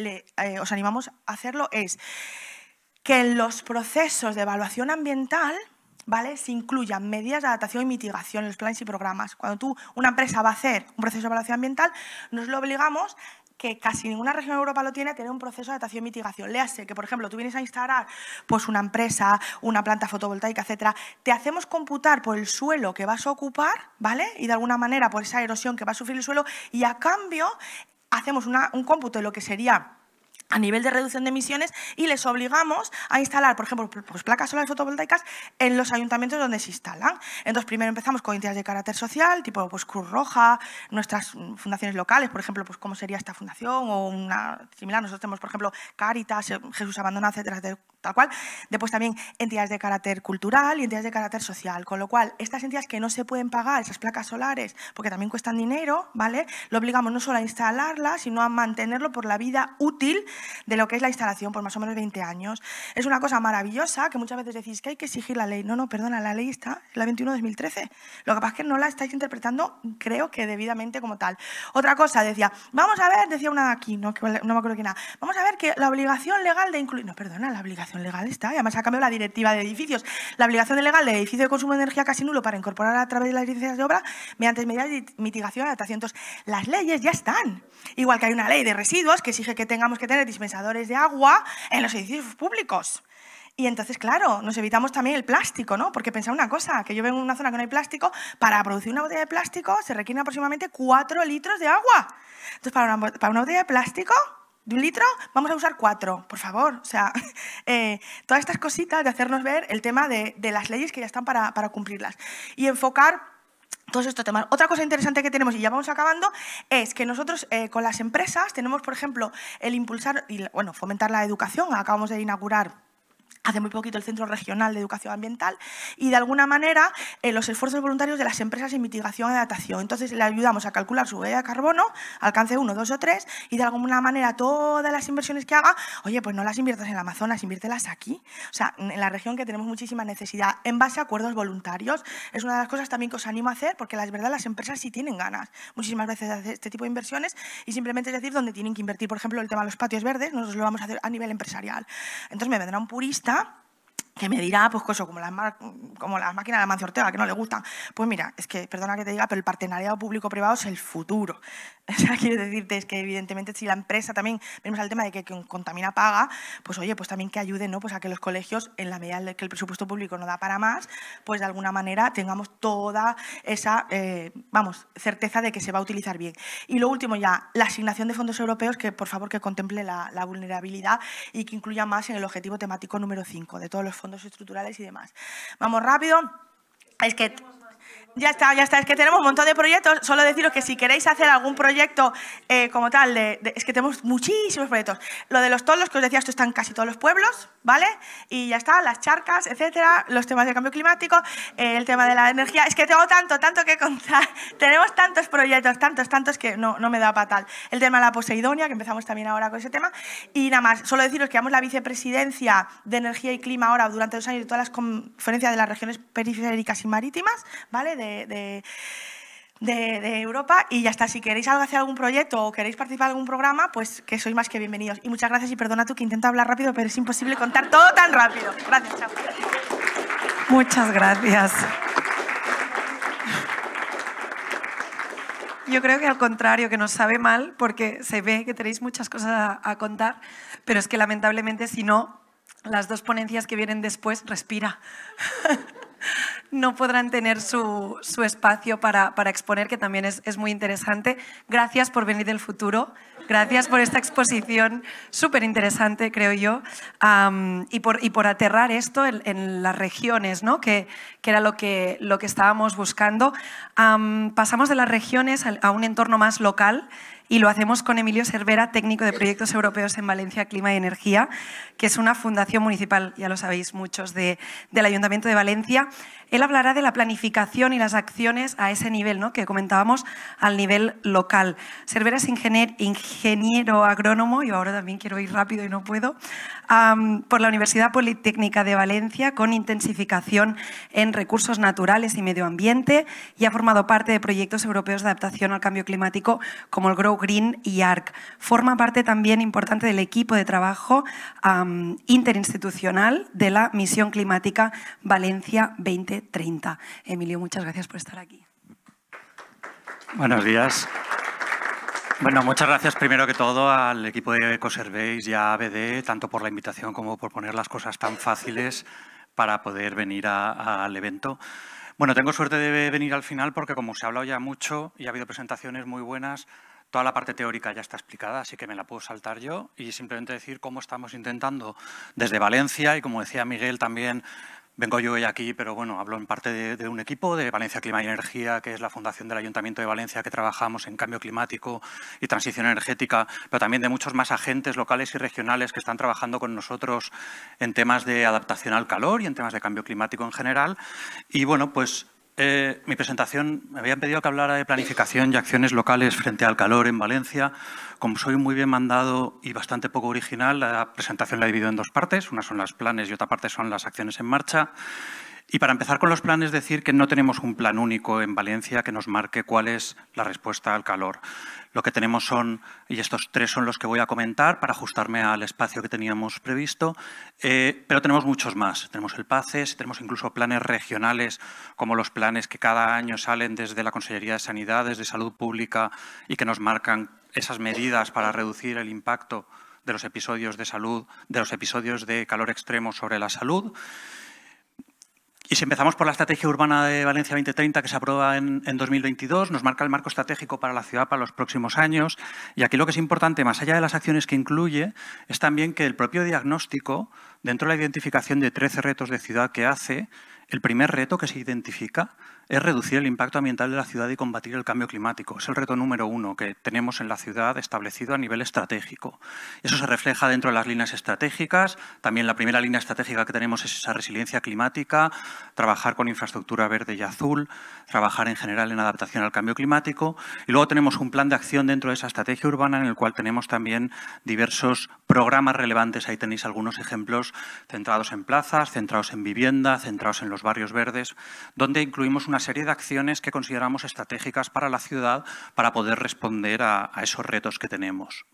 os animamos a hacerlo es que en los procesos de evaluación ambiental ¿vale? se incluyan medidas de adaptación y mitigación en los planes y programas. Cuando tú, una empresa va a hacer un proceso de evaluación ambiental, nos lo obligamos que casi ninguna región de Europa lo tiene, tener un proceso de adaptación y mitigación. Léase que, por ejemplo, tú vienes a instalar pues, una empresa, una planta fotovoltaica, etcétera, te hacemos computar por el suelo que vas a ocupar, ¿vale? Y de alguna manera por esa erosión que va a sufrir el suelo, y a cambio hacemos un cómputo de lo que sería a nivel de reducción de emisiones y les obligamos a instalar, por ejemplo, pues placas solares fotovoltaicas en los ayuntamientos donde se instalan. Entonces, primero empezamos con entidades de carácter social, tipo pues, Cruz Roja, nuestras fundaciones locales, por ejemplo, pues cómo sería esta fundación o una similar. Nosotros tenemos, por ejemplo, Caritas, eh, Jesús Abandona, etcétera, tal cual. Después también entidades de carácter cultural y entidades de carácter social. Con lo cual, estas entidades que no se pueden pagar esas placas solares porque también cuestan dinero, ¿vale? Lo obligamos no solo a instalarlas, sino a mantenerlo por la vida útil de lo que es la instalación por más o menos 20 años. Es una cosa maravillosa que muchas veces decís que hay que exigir la ley. No, no, perdona, la ley está, la 21-2013. Lo que pasa es que no la estáis interpretando, creo que debidamente como tal. Otra cosa, decía, vamos a ver, decía una aquí, no, no me acuerdo quién nada vamos a ver que la obligación legal de incluir... No, perdona, la obligación legal está, y además ha cambiado la directiva de edificios. La obligación legal de edificio de consumo de energía casi nulo para incorporar a través de las licencias de obra mediante medidas de mitigación y adaptación. Entonces, las leyes ya están. Igual que hay una ley de residuos que exige que tengamos que tener dispensadores de agua en los edificios públicos. Y entonces, claro, nos evitamos también el plástico, ¿no? Porque pensad una cosa, que yo vengo en una zona que no hay plástico, para producir una botella de plástico se requieren aproximadamente 4 litros de agua. Entonces, para una, para una botella de plástico, de un litro, vamos a usar cuatro, por favor. O sea, eh, todas estas cositas de hacernos ver el tema de, las leyes que ya están para, para cumplirlas. Y enfocar otra cosa interesante que tenemos, y ya vamos acabando, es que nosotros eh, con las empresas tenemos, por ejemplo, el impulsar y bueno, fomentar la educación. Acabamos de inaugurar hace muy poquito el Centro Regional de Educación Ambiental y de alguna manera eh, los esfuerzos voluntarios de las empresas en mitigación y adaptación. Entonces le ayudamos a calcular su huella de carbono, alcance uno dos o tres y de alguna manera todas las inversiones que haga, oye, pues no las inviertas en Amazonas, inviértelas aquí. O sea, en la región que tenemos muchísima necesidad en base a acuerdos voluntarios. Es una de las cosas también que os animo a hacer porque la verdad las empresas sí tienen ganas muchísimas veces de hacer este tipo de inversiones y simplemente es decir dónde tienen que invertir. Por ejemplo, el tema de los patios verdes, nosotros lo vamos a hacer a nivel empresarial. Entonces me vendrá un purista tá? que me dirá, pues cosas como las, como las máquinas de la Ortega, que no le gustan. Pues mira, es que, perdona que te diga, pero el partenariado público-privado es el futuro. O sea, quiero decirte, es que evidentemente si la empresa también, venimos al tema de que quien contamina paga, pues oye, pues también que ayude, ¿no? Pues a que los colegios, en la medida en que el presupuesto público no da para más, pues de alguna manera tengamos toda esa, eh, vamos, certeza de que se va a utilizar bien. Y lo último ya, la asignación de fondos europeos, que por favor que contemple la, la vulnerabilidad y que incluya más en el objetivo temático número 5 de todos los fondos fondos estructurales y demás. Vamos rápido. Es que... Ya está, ya está. Es que tenemos un montón de proyectos. Solo deciros que si queréis hacer algún proyecto eh, como tal, es que tenemos muchísimos proyectos. Lo de los tolos, que os decía, esto está en casi todos los pueblos. ¿vale? Y ya está, las charcas, etcétera, los temas del cambio climático, eh, el tema de la energía. Es que tengo tanto, tanto que contar. Tenemos tantos proyectos, tantos, tantos que no, me da para tal. El tema de la Poseidonia, que empezamos también ahora con ese tema. Y nada más, solo deciros que vamos la vicepresidencia de Energía y Clima ahora durante dos años de todas las conferencias de las regiones periféricas y marítimas, ¿vale? de de, Europa y ya está. Si queréis hacer algún proyecto o queréis participar en algún programa, pues que sois más que bienvenidos. Y muchas gracias y perdona tú que intento hablar rápido, pero es imposible contar todo tan rápido. Gracias, chao. Muchas gracias. Yo creo que al contrario, que no sabe mal, porque se ve que tenéis muchas cosas a, a contar, pero es que lamentablemente si no, las dos ponencias que vienen después, respira. no podrán tener su, espacio para, exponer, que también es, muy interesante. Gracias por venir del futuro, gracias por esta exposición súper interesante, creo yo, y, por, aterrar esto en, las regiones, ¿no? que, era lo que, lo que estábamos buscando. pasamos de las regiones a un entorno más local y lo hacemos con Emilio Cervera, técnico de proyectos europeos en Valencia Clima y Energía, que es una fundación municipal, ya lo sabéis muchos, del Ayuntamiento de Valencia. Él hablará de la planificación y las acciones a ese nivel, ¿no? que comentábamos al nivel local. Cervera es ingeniero agrónomo, y ahora también quiero ir rápido y no puedo, por la Universidad Politécnica de Valencia con intensificación en recursos naturales y medio ambiente y ha formado parte de proyectos europeos de adaptación al cambio climático como el Grow Green y ARC. Forma parte también importante del equipo de trabajo interinstitucional de la Misión Climática Valencia 2030. 30. Emilio, muchas gracias por estar aquí. Buenos días. Bueno, muchas gracias primero que todo al equipo de Ecoserveis y a ABD, tanto por la invitación como por poner las cosas tan fáciles para poder venir al evento. Bueno, tengo suerte de venir al final porque como se ha hablado ya mucho y ha habido presentaciones muy buenas, toda la parte teórica ya está explicada, así que me la puedo saltar yo y simplemente decir cómo estamos intentando desde Valencia y como decía Miguel también Vengo yo hoy aquí, pero bueno, hablo en parte de, un equipo de Valencia Clima y Energía, que es la fundación del Ayuntamiento de Valencia, que trabajamos en cambio climático y transición energética, pero también de muchos más agentes locales y regionales que están trabajando con nosotros en temas de adaptación al calor y en temas de cambio climático en general. Y bueno, pues eh, mi presentación, me habían pedido que hablara de planificación y acciones locales frente al calor en Valencia. Como soy muy bien mandado y bastante poco original, la presentación la he dividido en dos partes. Una son las planes y otra parte son las acciones en marcha. Y para empezar con los planes, decir que no tenemos un plan único en Valencia que nos marque cuál es la respuesta al calor. Lo que tenemos son, y estos tres son los que voy a comentar para ajustarme al espacio que teníamos previsto, eh, pero tenemos muchos más. Tenemos el PACES, tenemos incluso planes regionales, como los planes que cada año salen desde la Consellería de Sanidad, desde Salud Pública, y que nos marcan esas medidas para reducir el impacto de los episodios de salud, de los episodios de calor extremo sobre la salud. Y si empezamos por la Estrategia Urbana de Valencia 2030, que se aprueba en, 2022, nos marca el marco estratégico para la ciudad para los próximos años. Y aquí lo que es importante, más allá de las acciones que incluye, es también que el propio diagnóstico, dentro de la identificación de 13 retos de ciudad que hace, el primer reto que se identifica es reducir el impacto ambiental de la ciudad y combatir el cambio climático. Es el reto número uno que tenemos en la ciudad establecido a nivel estratégico. Eso se refleja dentro de las líneas estratégicas. También la primera línea estratégica que tenemos es esa resiliencia climática, trabajar con infraestructura verde y azul, trabajar en general en adaptación al cambio climático. Y luego tenemos un plan de acción dentro de esa estrategia urbana en el cual tenemos también diversos programas relevantes. Ahí tenéis algunos ejemplos centrados en plazas, centrados en vivienda, centrados en los barrios verdes, donde incluimos una una serie de acciones que consideramos estratégicas para la ciudad para poder responder a, a esos retos que tenemos.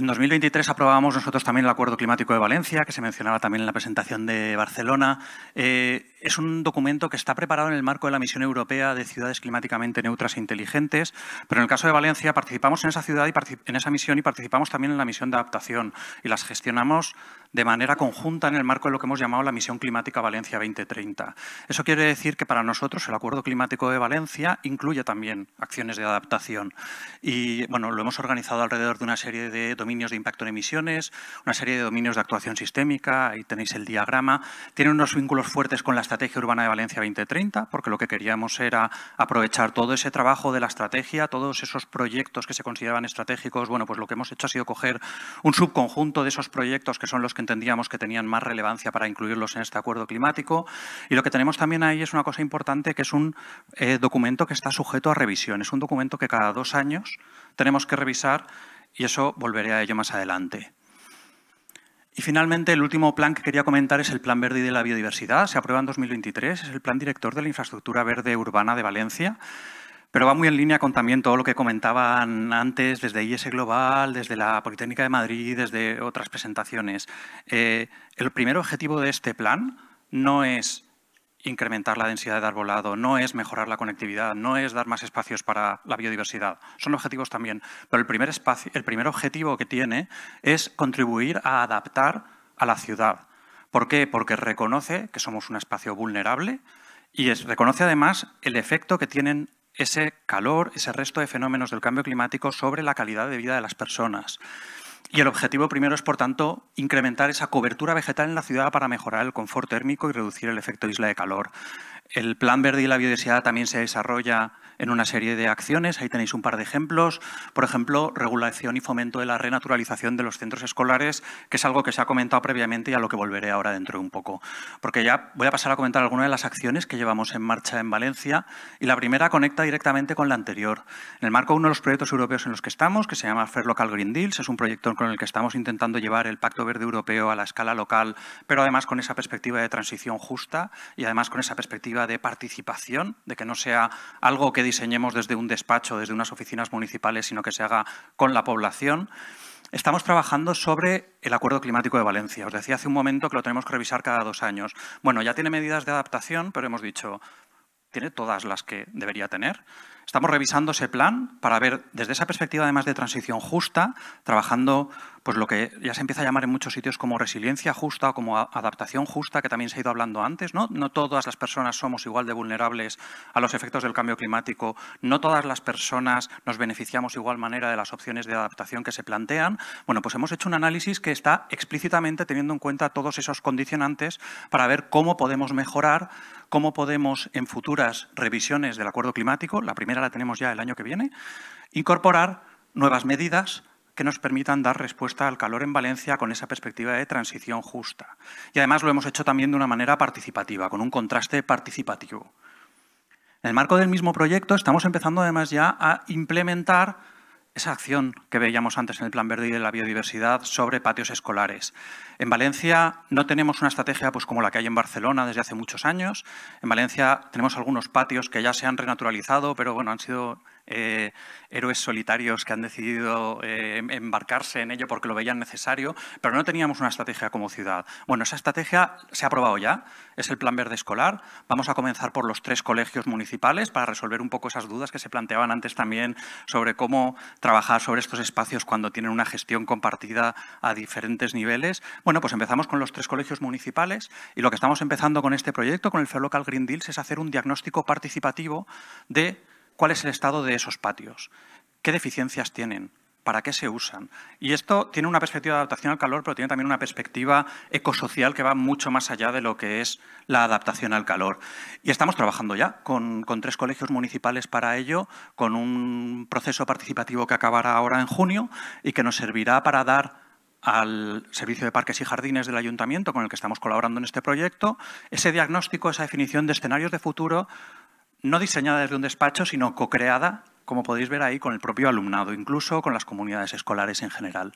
En 2023 aprobamos nosotros también el Acuerdo Climático de Valencia, que se mencionaba también en la presentación de Barcelona. Eh, es un documento que está preparado en el marco de la Misión Europea de Ciudades Climáticamente Neutras e Inteligentes, pero en el caso de Valencia participamos en esa ciudad y en esa misión y participamos también en la misión de adaptación y las gestionamos de manera conjunta en el marco de lo que hemos llamado la Misión Climática Valencia 2030. Eso quiere decir que para nosotros el Acuerdo Climático de Valencia incluye también acciones de adaptación y bueno, lo hemos organizado alrededor de una serie de dominios de impacto en emisiones, una serie de dominios de actuación sistémica, ahí tenéis el diagrama. Tiene unos vínculos fuertes con la Estrategia Urbana de Valencia 2030, porque lo que queríamos era aprovechar todo ese trabajo de la estrategia, todos esos proyectos que se consideraban estratégicos. Bueno, pues lo que hemos hecho ha sido coger un subconjunto de esos proyectos que son los que entendíamos que tenían más relevancia para incluirlos en este acuerdo climático. Y lo que tenemos también ahí es una cosa importante, que es un eh, documento que está sujeto a revisión. Es un documento que cada dos años tenemos que revisar y eso volveré a ello más adelante. Y finalmente, el último plan que quería comentar es el Plan Verde y de la Biodiversidad. Se aprueba en 2023, es el plan director de la infraestructura verde urbana de Valencia, pero va muy en línea con también todo lo que comentaban antes desde IS e Global, desde la Politécnica de Madrid, desde otras presentaciones. Eh, el primer objetivo de este plan no es incrementar la densidad de arbolado, no es mejorar la conectividad, no es dar más espacios para la biodiversidad. Son objetivos también, pero el primer, objetivo que tiene es contribuir a adaptar a la ciudad. ¿Por qué? Porque reconoce que somos un espacio vulnerable y reconoce además el efecto que tienen ese calor, ese resto de fenómenos del cambio climático sobre la calidad de vida de las personas. Y el objetivo primero es, por tanto, incrementar esa cobertura vegetal en la ciudad para mejorar el confort térmico y reducir el efecto isla de calor. El Plan Verde y la Biodiversidad también se desarrolla en una serie de acciones. Ahí tenéis un par de ejemplos. Por ejemplo, regulación y fomento de la renaturalización de los centros escolares, que es algo que se ha comentado previamente y a lo que volveré ahora dentro de un poco. Porque ya voy a pasar a comentar algunas de las acciones que llevamos en marcha en Valencia. Y la primera conecta directamente con la anterior. En el marco de uno de los proyectos europeos en los que estamos, que se llama Fair Local Green Deals, es un proyecto con el que estamos intentando llevar el Pacto Verde Europeo a la escala local, pero además con esa perspectiva de transición justa y además con esa perspectiva de participación, de que no sea algo que diseñemos desde un despacho, desde unas oficinas municipales, sino que se haga con la población. Estamos trabajando sobre el Acuerdo Climático de Valencia. Os decía hace un momento que lo tenemos que revisar cada dos años. Bueno, ya tiene medidas de adaptación, pero hemos dicho, tiene todas las que debería tener. Estamos revisando ese plan para ver desde esa perspectiva, además de transición justa, trabajando pues lo que ya se empieza a llamar en muchos sitios como resiliencia justa o como adaptación justa, que también se ha ido hablando antes. ¿no? no todas las personas somos igual de vulnerables a los efectos del cambio climático, no todas las personas nos beneficiamos igual manera de las opciones de adaptación que se plantean. Bueno, pues hemos hecho un análisis que está explícitamente teniendo en cuenta todos esos condicionantes para ver cómo podemos mejorar, cómo podemos en futuras revisiones del acuerdo climático, la primera la tenemos ya el año que viene, incorporar nuevas medidas que nos permitan dar respuesta al calor en Valencia con esa perspectiva de transición justa. Y además lo hemos hecho también de una manera participativa, con un contraste participativo. En el marco del mismo proyecto estamos empezando además ya a implementar esa acción que veíamos antes en el Plan Verde y de la Biodiversidad sobre patios escolares. En Valencia no tenemos una estrategia pues, como la que hay en Barcelona desde hace muchos años. En Valencia tenemos algunos patios que ya se han renaturalizado, pero bueno, han sido eh, héroes solitarios que han decidido eh, em, embarcarse en ello porque lo veían necesario, pero no teníamos una estrategia como ciudad. Bueno, esa estrategia se ha aprobado ya, es el Plan Verde Escolar. Vamos a comenzar por los tres colegios municipales para resolver un poco esas dudas que se planteaban antes también sobre cómo trabajar sobre estos espacios cuando tienen una gestión compartida a diferentes niveles. Bueno, pues empezamos con los tres colegios municipales y lo que estamos empezando con este proyecto, con el Fair Local Green Deals, es hacer un diagnóstico participativo de cuál es el estado de esos patios, qué deficiencias tienen, para qué se usan. Y esto tiene una perspectiva de adaptación al calor, pero tiene también una perspectiva ecosocial que va mucho más allá de lo que es la adaptación al calor. Y estamos trabajando ya con, tres colegios municipales para ello, con un proceso participativo que acabará ahora en junio y que nos servirá para dar al Servicio de Parques y Jardines del Ayuntamiento, con el que estamos colaborando en este proyecto, ese diagnóstico, esa definición de escenarios de futuro no diseñada desde un despacho, sino co-creada, como podéis ver ahí, con el propio alumnado, incluso con las comunidades escolares en general.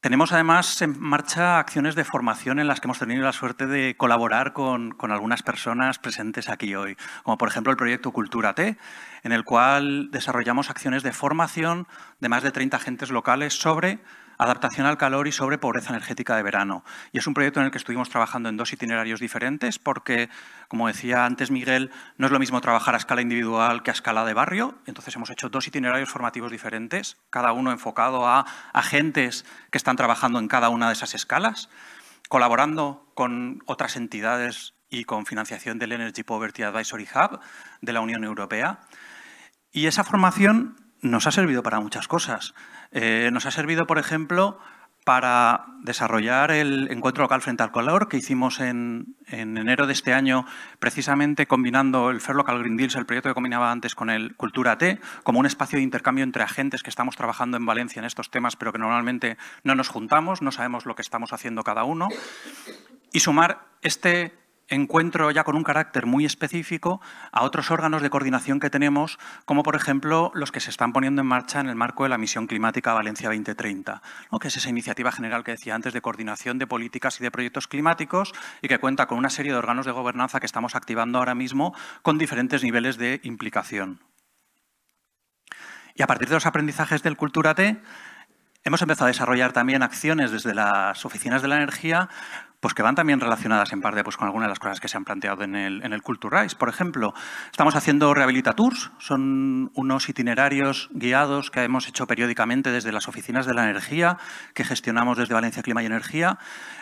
Tenemos además en marcha acciones de formación en las que hemos tenido la suerte de colaborar con, algunas personas presentes aquí hoy, como por ejemplo el proyecto Cultura T, en el cual desarrollamos acciones de formación de más de 30 agentes locales sobre adaptación al calor y sobre pobreza energética de verano. Y es un proyecto en el que estuvimos trabajando en dos itinerarios diferentes porque, como decía antes Miguel, no es lo mismo trabajar a escala individual que a escala de barrio. Entonces hemos hecho dos itinerarios formativos diferentes, cada uno enfocado a agentes que están trabajando en cada una de esas escalas, colaborando con otras entidades y con financiación del Energy Poverty Advisory Hub de la Unión Europea. Y esa formación nos ha servido para muchas cosas. Eh, nos ha servido, por ejemplo, para desarrollar el encuentro local frente al color que hicimos en, enero de este año, precisamente combinando el Fair Local Green Deals, el proyecto que combinaba antes con el Cultura T, como un espacio de intercambio entre agentes que estamos trabajando en Valencia en estos temas, pero que normalmente no nos juntamos, no sabemos lo que estamos haciendo cada uno, y sumar este encuentro ya con un carácter muy específico a otros órganos de coordinación que tenemos, como por ejemplo los que se están poniendo en marcha en el marco de la misión climática Valencia 2030, que es esa iniciativa general que decía antes de coordinación de políticas y de proyectos climáticos y que cuenta con una serie de órganos de gobernanza que estamos activando ahora mismo con diferentes niveles de implicación. Y a partir de los aprendizajes del Cultura T, hemos empezado a desarrollar también acciones desde las oficinas de la energía pues que van también relacionadas en parte pues, con algunas de las cosas que se han planteado en el, en Culture Rise. Por ejemplo, estamos haciendo Rehabilitatours, son unos itinerarios guiados que hemos hecho periódicamente desde las oficinas de la energía, que gestionamos desde Valencia Clima y Energía,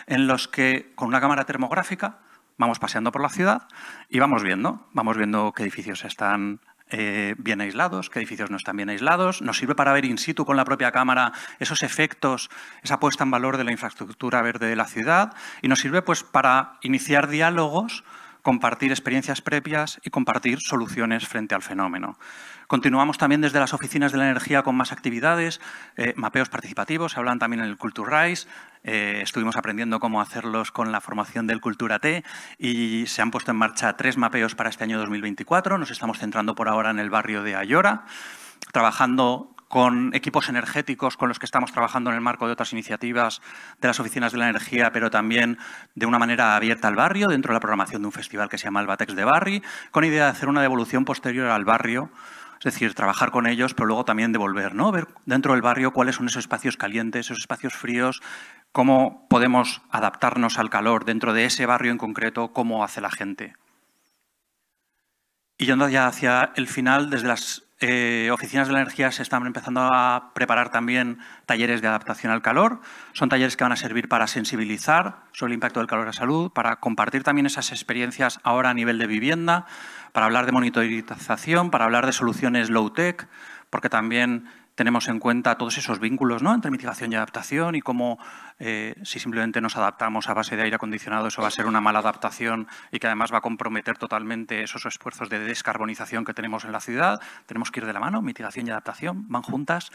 en los que con una cámara termográfica vamos paseando por la ciudad y vamos viendo, vamos viendo qué edificios están eh, bien aislados, qué edificios no están bien aislados. Nos sirve para ver in situ con la propia cámara esos efectos, esa puesta en valor de la infraestructura verde de la ciudad y nos sirve pues, para iniciar diálogos compartir experiencias previas y compartir soluciones frente al fenómeno. Continuamos también desde las oficinas de la energía con más actividades, eh, mapeos participativos, se hablan también en el Culture eh, estuvimos aprendiendo cómo hacerlos con la formación del Cultura T y se han puesto en marcha tres mapeos para este año 2024, nos estamos centrando por ahora en el barrio de Ayora, trabajando con equipos energéticos con los que estamos trabajando en el marco de otras iniciativas de las oficinas de la energía, pero también de una manera abierta al barrio, dentro de la programación de un festival que se llama el Batex de Barri, con idea de hacer una devolución posterior al barrio es decir, trabajar con ellos, pero luego también devolver, ¿no? Ver dentro del barrio cuáles son esos espacios calientes, esos espacios fríos, cómo podemos adaptarnos al calor dentro de ese barrio en concreto, cómo hace la gente. Y yendo ya hacia el final, desde las eh, oficinas de la energía se están empezando a preparar también talleres de adaptación al calor. Son talleres que van a servir para sensibilizar sobre el impacto del calor a la salud, para compartir también esas experiencias ahora a nivel de vivienda, para hablar de monitorización, para hablar de soluciones low-tech, porque también tenemos en cuenta todos esos vínculos ¿no? entre mitigación y adaptación y cómo eh, si simplemente nos adaptamos a base de aire acondicionado eso va a ser una mala adaptación y que además va a comprometer totalmente esos esfuerzos de descarbonización que tenemos en la ciudad. Tenemos que ir de la mano, mitigación y adaptación van juntas.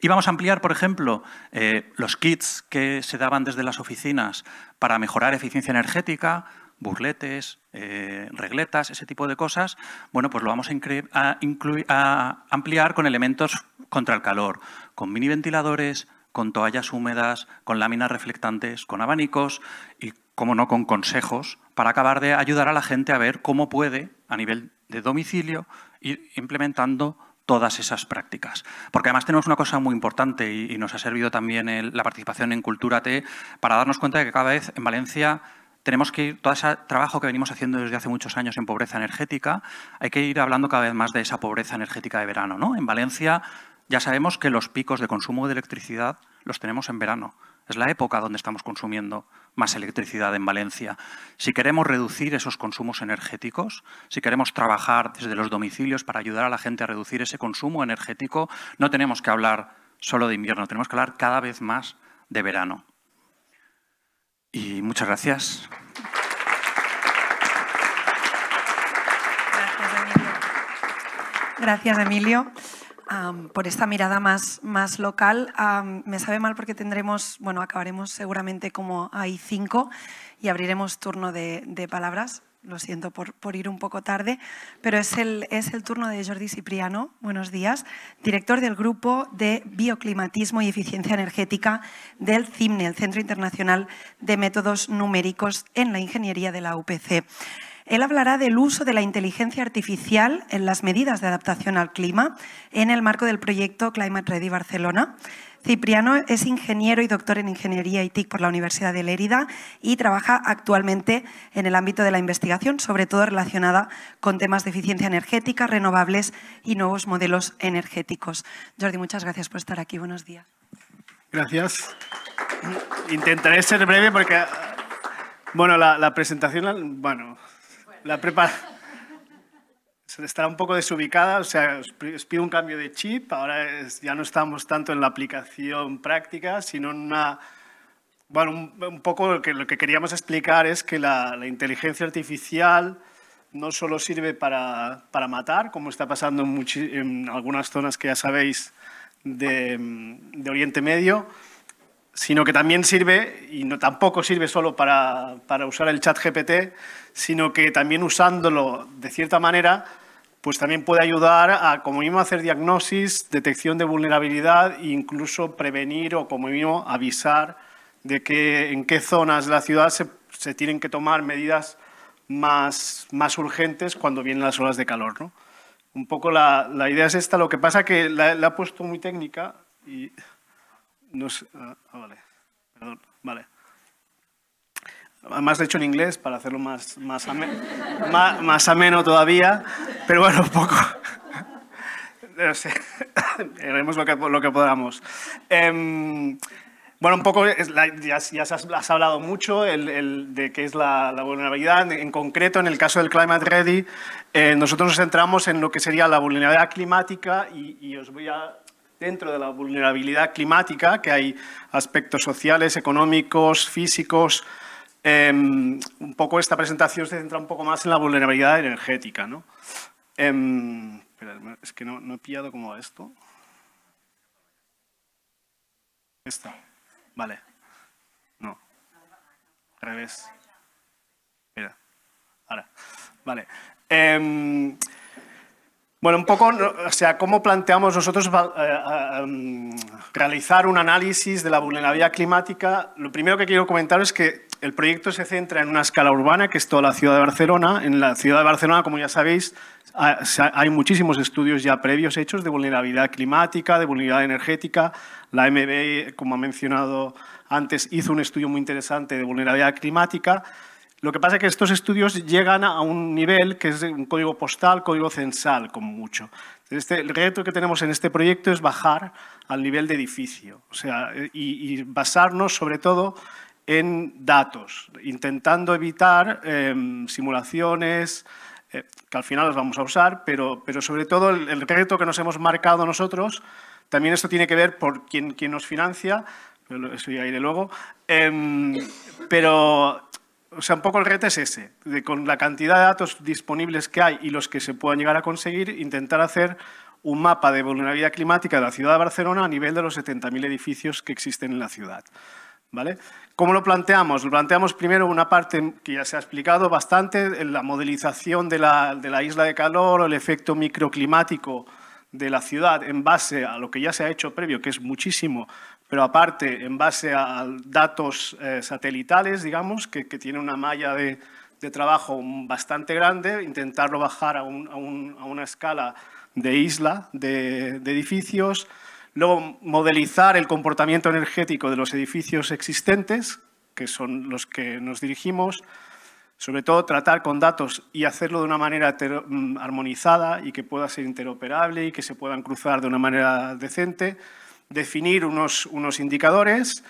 Y vamos a ampliar, por ejemplo, eh, los kits que se daban desde las oficinas para mejorar eficiencia energética burletes, eh, regletas, ese tipo de cosas, bueno, pues lo vamos a, ampliar con elementos contra el calor, con mini ventiladores, con toallas húmedas, con láminas reflectantes, con abanicos y, como no, con consejos para acabar de ayudar a la gente a ver cómo puede, a nivel de domicilio, ir implementando todas esas prácticas. Porque además tenemos una cosa muy importante y, nos ha servido también la participación en Cultura T para darnos cuenta de que cada vez en Valencia tenemos que ir, todo ese trabajo que venimos haciendo desde hace muchos años en pobreza energética, hay que ir hablando cada vez más de esa pobreza energética de verano. En Valencia ya sabemos que los picos de consumo de electricidad los tenemos en verano. Es la época donde estamos consumiendo más electricidad en Valencia. Si queremos reducir esos consumos energéticos, si queremos trabajar desde los domicilios para ayudar a la gente a reducir ese consumo energético, no tenemos que hablar solo de invierno, tenemos que hablar cada vez más de verano. Y muchas gracias. Gracias, Emilio. por esta mirada más, más local. me sabe mal porque tendremos, bueno, acabaremos seguramente como hay cinco y abriremos turno de, palabras. Lo siento por, ir un poco tarde, pero es el, es el turno de Jordi Cipriano. Buenos días, director del Grupo de Bioclimatismo y Eficiencia Energética del CIMNE, el Centro Internacional de Métodos Numéricos en la Ingeniería de la UPC. Él hablará del uso de la inteligencia artificial en las medidas de adaptación al clima en el marco del proyecto Climate Ready Barcelona. Cipriano es ingeniero y doctor en Ingeniería y TIC por la Universidad de Lérida y trabaja actualmente en el ámbito de la investigación, sobre todo relacionada con temas de eficiencia energética, renovables y nuevos modelos energéticos. Jordi, muchas gracias por estar aquí. Buenos días. Gracias. Intentaré ser breve porque, bueno, la, la presentación, bueno, la prepara... Estará un poco desubicada, o sea, os pido un cambio de chip. Ahora ya no estamos tanto en la aplicación práctica, sino en una... Bueno, un, poco lo que, lo que, queríamos explicar es que la, inteligencia artificial no solo sirve para, para, matar, como está pasando en, en algunas zonas que ya sabéis de, de Oriente Medio, sino que también sirve, y no, tampoco sirve solo para, usar el chat GPT, sino que también usándolo de cierta manera, pues también puede ayudar a, como mismo, hacer diagnosis, detección de vulnerabilidad e incluso prevenir o, como mismo, avisar de que en qué zonas de la ciudad se, tienen que tomar medidas más, más urgentes cuando vienen las olas de calor. ¿no? Un poco la, idea es esta, lo que pasa que la, ha puesto muy técnica y nos, sé... Ah, ah, vale, perdón, vale. Además, hecho en inglés para hacerlo más, más, más, ameno todavía, pero bueno, un poco. No sé, haremos lo que, lo que podamos. Em, bueno, un poco, ya, ya has, hablado mucho el, de qué es la, vulnerabilidad. En concreto, en el caso del Climate Ready, eh, nosotros nos centramos en lo que sería la vulnerabilidad climática y os voy a dentro de la vulnerabilidad climática, que hay aspectos sociales, económicos, físicos. Em, un poco esta presentación se centra un poco más en la vulnerabilidad energética. Em, es que no, he pillado cómo va esto. Esta. Vale. No. Al revés. Mira. Ahora. Vale. Em, bueno, un poco, o sea, cómo planteamos nosotros eh, eh, em, realizar un análisis de la vulnerabilidad climática. Lo primero que quiero comentar es que el proyecto se centra en una escala urbana, que es toda la ciudad de Barcelona. En la ciudad de Barcelona, como ya sabéis, hay muchísimos estudios ya previos hechos de vulnerabilidad climática, de vulnerabilidad energética. La MBI, como ha mencionado antes, hizo un estudio muy interesante de vulnerabilidad climática. Lo que pasa es que estos estudios llegan a un nivel que es un código postal, código censal, como mucho. Este, el reto que tenemos en este proyecto es bajar al nivel de edificio o sea, y, basarnos sobre todo en datos, intentando evitar em, simulaciones eh, que al final las vamos a usar, pero, pero sobre todo el, reto que nos hemos marcado nosotros, también esto tiene que ver por quién, quién nos financia, eso ya iré luego, pero o sea, un poco el reto es ese, de con la cantidad de datos disponibles que hay y los que se puedan llegar a conseguir, intentar hacer un mapa de vulnerabilidad climática de la ciudad de Barcelona a nivel de los 70.000 edificios que existen en la ciudad. ¿Vale? ¿Cómo lo planteamos? Lo planteamos primero una parte que ya se ha explicado bastante, la modelización de la, de la isla de calor o el efecto microclimático de la ciudad en base a lo que ya se ha hecho previo, que es muchísimo, pero aparte, en base a datos eh, satelitales, digamos, que, tiene una malla de, trabajo bastante grande, intentarlo bajar a, una escala de isla, de, edificios, luego modelizar el comportamiento energético de los edificios existentes, que son los que nos dirigimos, sobre todo tratar con datos y hacerlo de una manera mm, armonizada y que pueda ser interoperable y que se puedan cruzar de una manera decente, definir unos, unos indicadores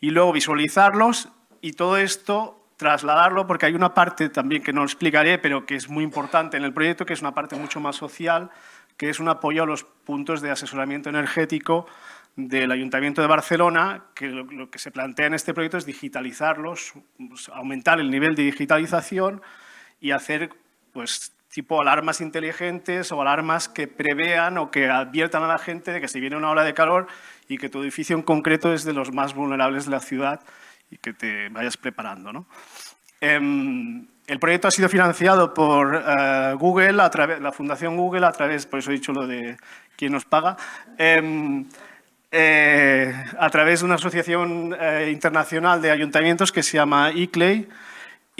y luego visualizarlos y todo esto trasladarlo, porque hay una parte también que no explicaré, pero que es muy importante en el proyecto, que es una parte mucho más social, que es un apoyo a los puntos de asesoramiento energético del Ayuntamiento de Barcelona, que lo, que se plantea en este proyecto es digitalizarlos, pues, aumentar el nivel de digitalización y hacer pues, tipo alarmas inteligentes o alarmas que prevean o que adviertan a la gente de que se viene una ola de calor y que tu edificio en concreto es de los más vulnerables de la ciudad y que te vayas preparando. Em, el proyecto ha sido financiado por eh, Google, a través, la Fundación Google, a través, por eso he dicho lo de quién nos paga, em, eh, a través de una asociación eh, internacional de ayuntamientos que se llama ICLEI,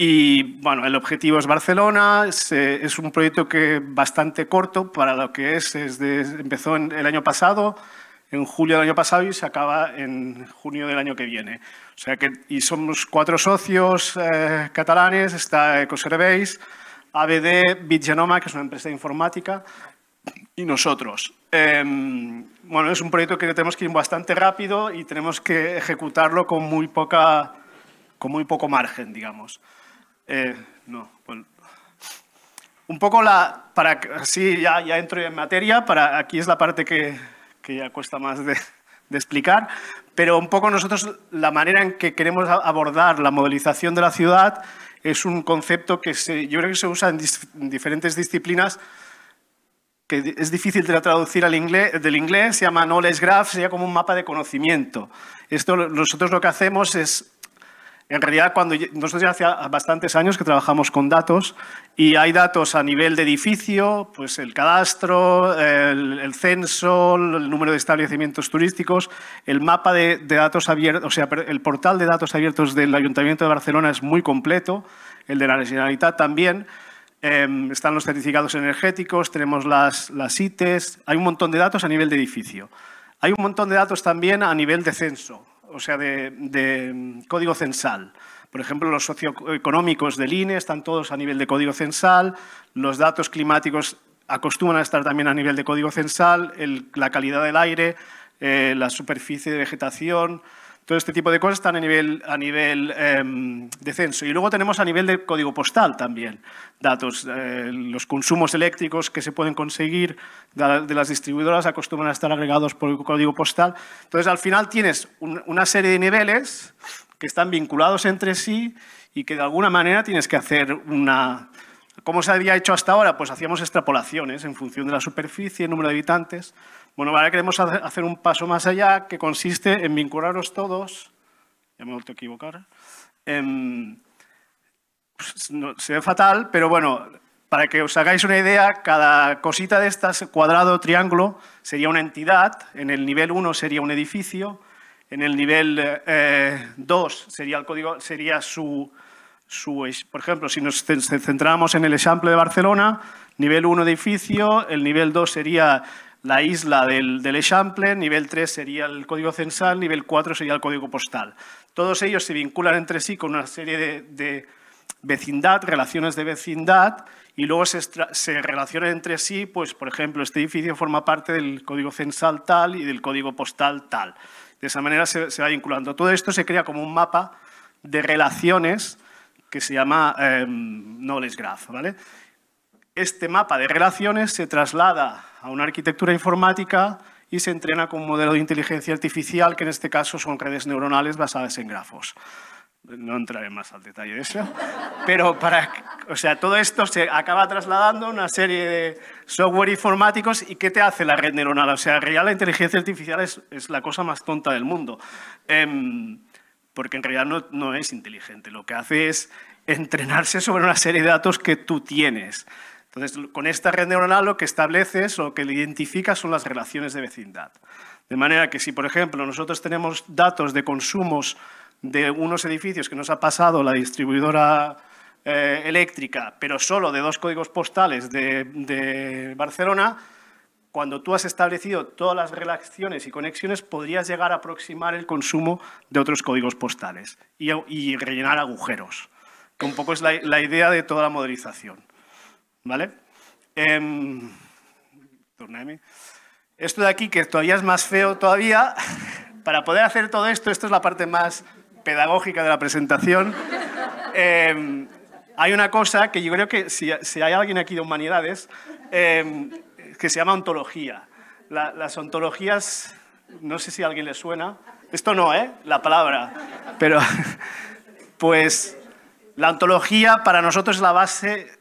y bueno, el objetivo es Barcelona, es, un proyecto que bastante corto para lo que es, empezó en, el año pasado, en julio del año pasado y se acaba en junio del año que viene. O sea que, y somos cuatro socios eh, catalanes, está Ecoserveis, ABD, Bitgenoma, que es una empresa de informática, y nosotros. Em, bueno, es un proyecto que tenemos que ir bastante rápido y tenemos que ejecutarlo con muy, poca, con muy poco margen, digamos. Eh, no, pues, Un poco la, para, así ya, ya entro en materia, para, aquí es la parte que, ya cuesta más de, explicar, pero un poco nosotros la manera en que queremos abordar la modelización de la ciudad es un concepto que se, yo creo que se usa en, diferentes disciplinas, que es difícil de traducir al inglés, del inglés, se llama knowledge graph, sería como un mapa de conocimiento. Esto nosotros lo que hacemos es en realidad, cuando nosotros ya hace bastantes años que trabajamos con datos y hay datos a nivel de edificio, pues el cadastro, el, censo, el número de establecimientos turísticos, el mapa de, datos abiertos, o sea, el portal de datos abiertos del Ayuntamiento de Barcelona es muy completo, el de la Generalitat también. Em, están los certificados energéticos, tenemos las, las ITES, hay un montón de datos a nivel de edificio. Hay un montón de datos también a nivel de censo o sea, de, mm, código censal. Por ejemplo, los socioeconómicos del INE están todos a nivel de código censal, los datos climáticos acostumbran a estar también a nivel de código censal, la calidad del aire, eh, la superficie de vegetación, todo este tipo de cosas están a nivel, a nivel em, de censo. Y luego tenemos a nivel de código postal también datos. Eh, los consumos eléctricos que se pueden conseguir de, las distribuidoras acostumbran a estar agregados por el código postal. Entonces, al final tienes una serie de niveles que están vinculados entre sí y que de alguna manera tienes que hacer una, ¿Cómo se había hecho hasta ahora? Pues hacíamos extrapolaciones en función de la superficie, el número de habitantes. Bueno, ahora queremos hacer un paso más allá que consiste en vincularos todos, ya me he vuelto a equivocar, pues, se ve fatal, pero bueno, para que os hagáis una idea, cada cosita de estas, cuadrado, triángulo, sería una entidad, en el nivel 1 sería un edificio, en el nivel 2 eh, sería, el código, sería su, por ejemplo, si nos centramos en el ejemplo de Barcelona, nivel 1 edificio, el nivel 2 sería la isla del, del nivel 3 sería el código censal, nivel 4 sería el código postal. Todos ellos se vinculan entre sí con una serie de, vecindad, relaciones de vecindad, y luego se, relacionan entre sí, pues por ejemplo, este edificio forma parte del código censal tal y del código postal tal. De esa manera se va vinculando. Todo esto se crea como un mapa de relaciones que se llama em, Knowledge Graph. ¿vale? Este mapa de relaciones se traslada a una arquitectura informática y se entrena con un modelo de inteligencia artificial, que en este caso son redes neuronales basadas en grafos. No entraré más al detalle de eso, pero para, o sea, todo esto se acaba trasladando a una serie de software informáticos y ¿qué te hace la red neuronal? O sea, en realidad la inteligencia artificial es, es la cosa más tonta del mundo. Em, porque en realidad no, es inteligente. Lo que hace es entrenarse sobre una serie de datos que tú tienes. Entonces, con esta red neuronal lo que estableces o lo que identificas son las relaciones de vecindad. De manera que si, por ejemplo, nosotros tenemos datos de consumos de unos edificios que nos ha pasado la distribuidora eh, eléctrica, pero solo de dos códigos postales de Barcelona, cuando tú has establecido todas las relaciones y conexiones, podrías llegar a aproximar el consumo de otros códigos postales y, rellenar agujeros, que un poco es la, idea de toda la modelización. ¿Vale? Em, esto de aquí, que todavía es más feo todavía, para poder hacer todo esto, esto es la parte más pedagógica de la presentación, em, hay una cosa que yo creo que si, hay alguien aquí de humanidades, em, que se llama ontología. las ontologías, no sé si a alguien le suena, esto no, ¿eh? La palabra, pero pues la ontología para nosotros es la base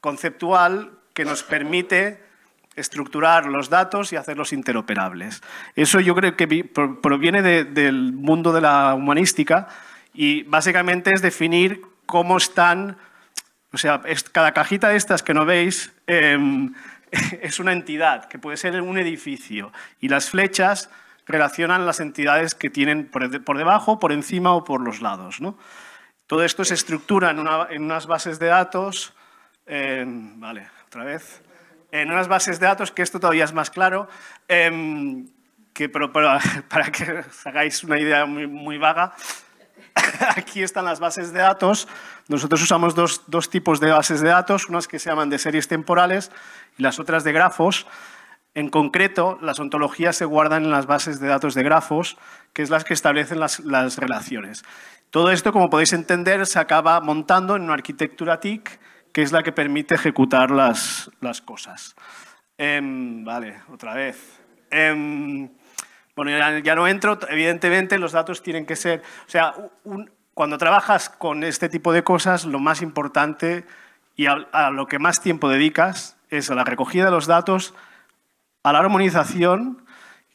conceptual que nos permite estructurar los datos y hacerlos interoperables. Eso yo creo que proviene del mundo de la humanística y básicamente es definir cómo están, o sea, cada cajita de estas que no veis, em, es una entidad, que puede ser un edificio, y las flechas relacionan las entidades que tienen por debajo, por encima o por los lados. Todo esto se estructura en, unas bases de datos, em, vale, otra vez, en unas bases de datos, que esto todavía es más claro, em, para que hagáis una idea muy vaga, aquí están las bases de datos. Nosotros usamos dos, tipos de bases de datos, unas que se llaman de series temporales y las otras de grafos. En concreto, las ontologías se guardan en las bases de datos de grafos, que es las que establecen las, relaciones. Todo esto, como podéis entender, se acaba montando en una arquitectura TIC, que es la que permite ejecutar las, las cosas. Em, vale, otra vez. Em, ya, no entro, evidentemente los datos tienen que ser, o sea, cuando trabajas con este tipo de cosas, lo más importante y a lo que más tiempo dedicas es a la recogida de los datos, a la armonización,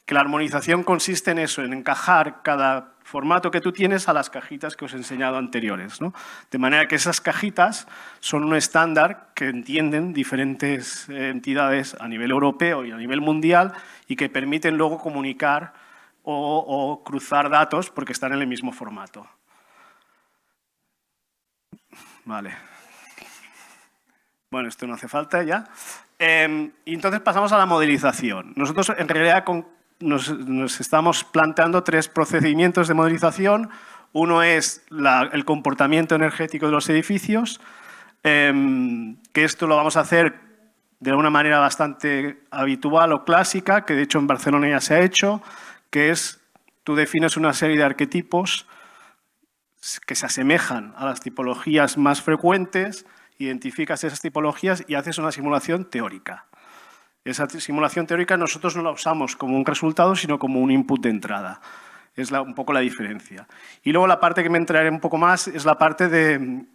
que la armonización consiste en eso, en encajar cada formato que tú tienes a las cajitas que os he enseñado anteriores. De manera que esas cajitas son un estándar que entienden diferentes eh, entidades a nivel europeo y a nivel mundial y que permiten luego comunicar o, cruzar datos porque están en el mismo formato. Vale. Bueno, esto no hace falta ya. Em, y entonces pasamos a la modelización. Nosotros en realidad con nos, estamos planteando tres procedimientos de modelización. Uno es el comportamiento energético de los edificios, em, que esto lo vamos a hacer de una manera bastante habitual o clásica, que de hecho en Barcelona ya se ha hecho, que es tú defines una serie de arquetipos que se asemejan a las tipologías más frecuentes, identificas esas tipologías y haces una simulación teórica. Esa simulación teórica nosotros no la usamos como un resultado, sino como un input de entrada. Es un poco la diferencia. Y luego la parte que me entraré un poco más es la parte de,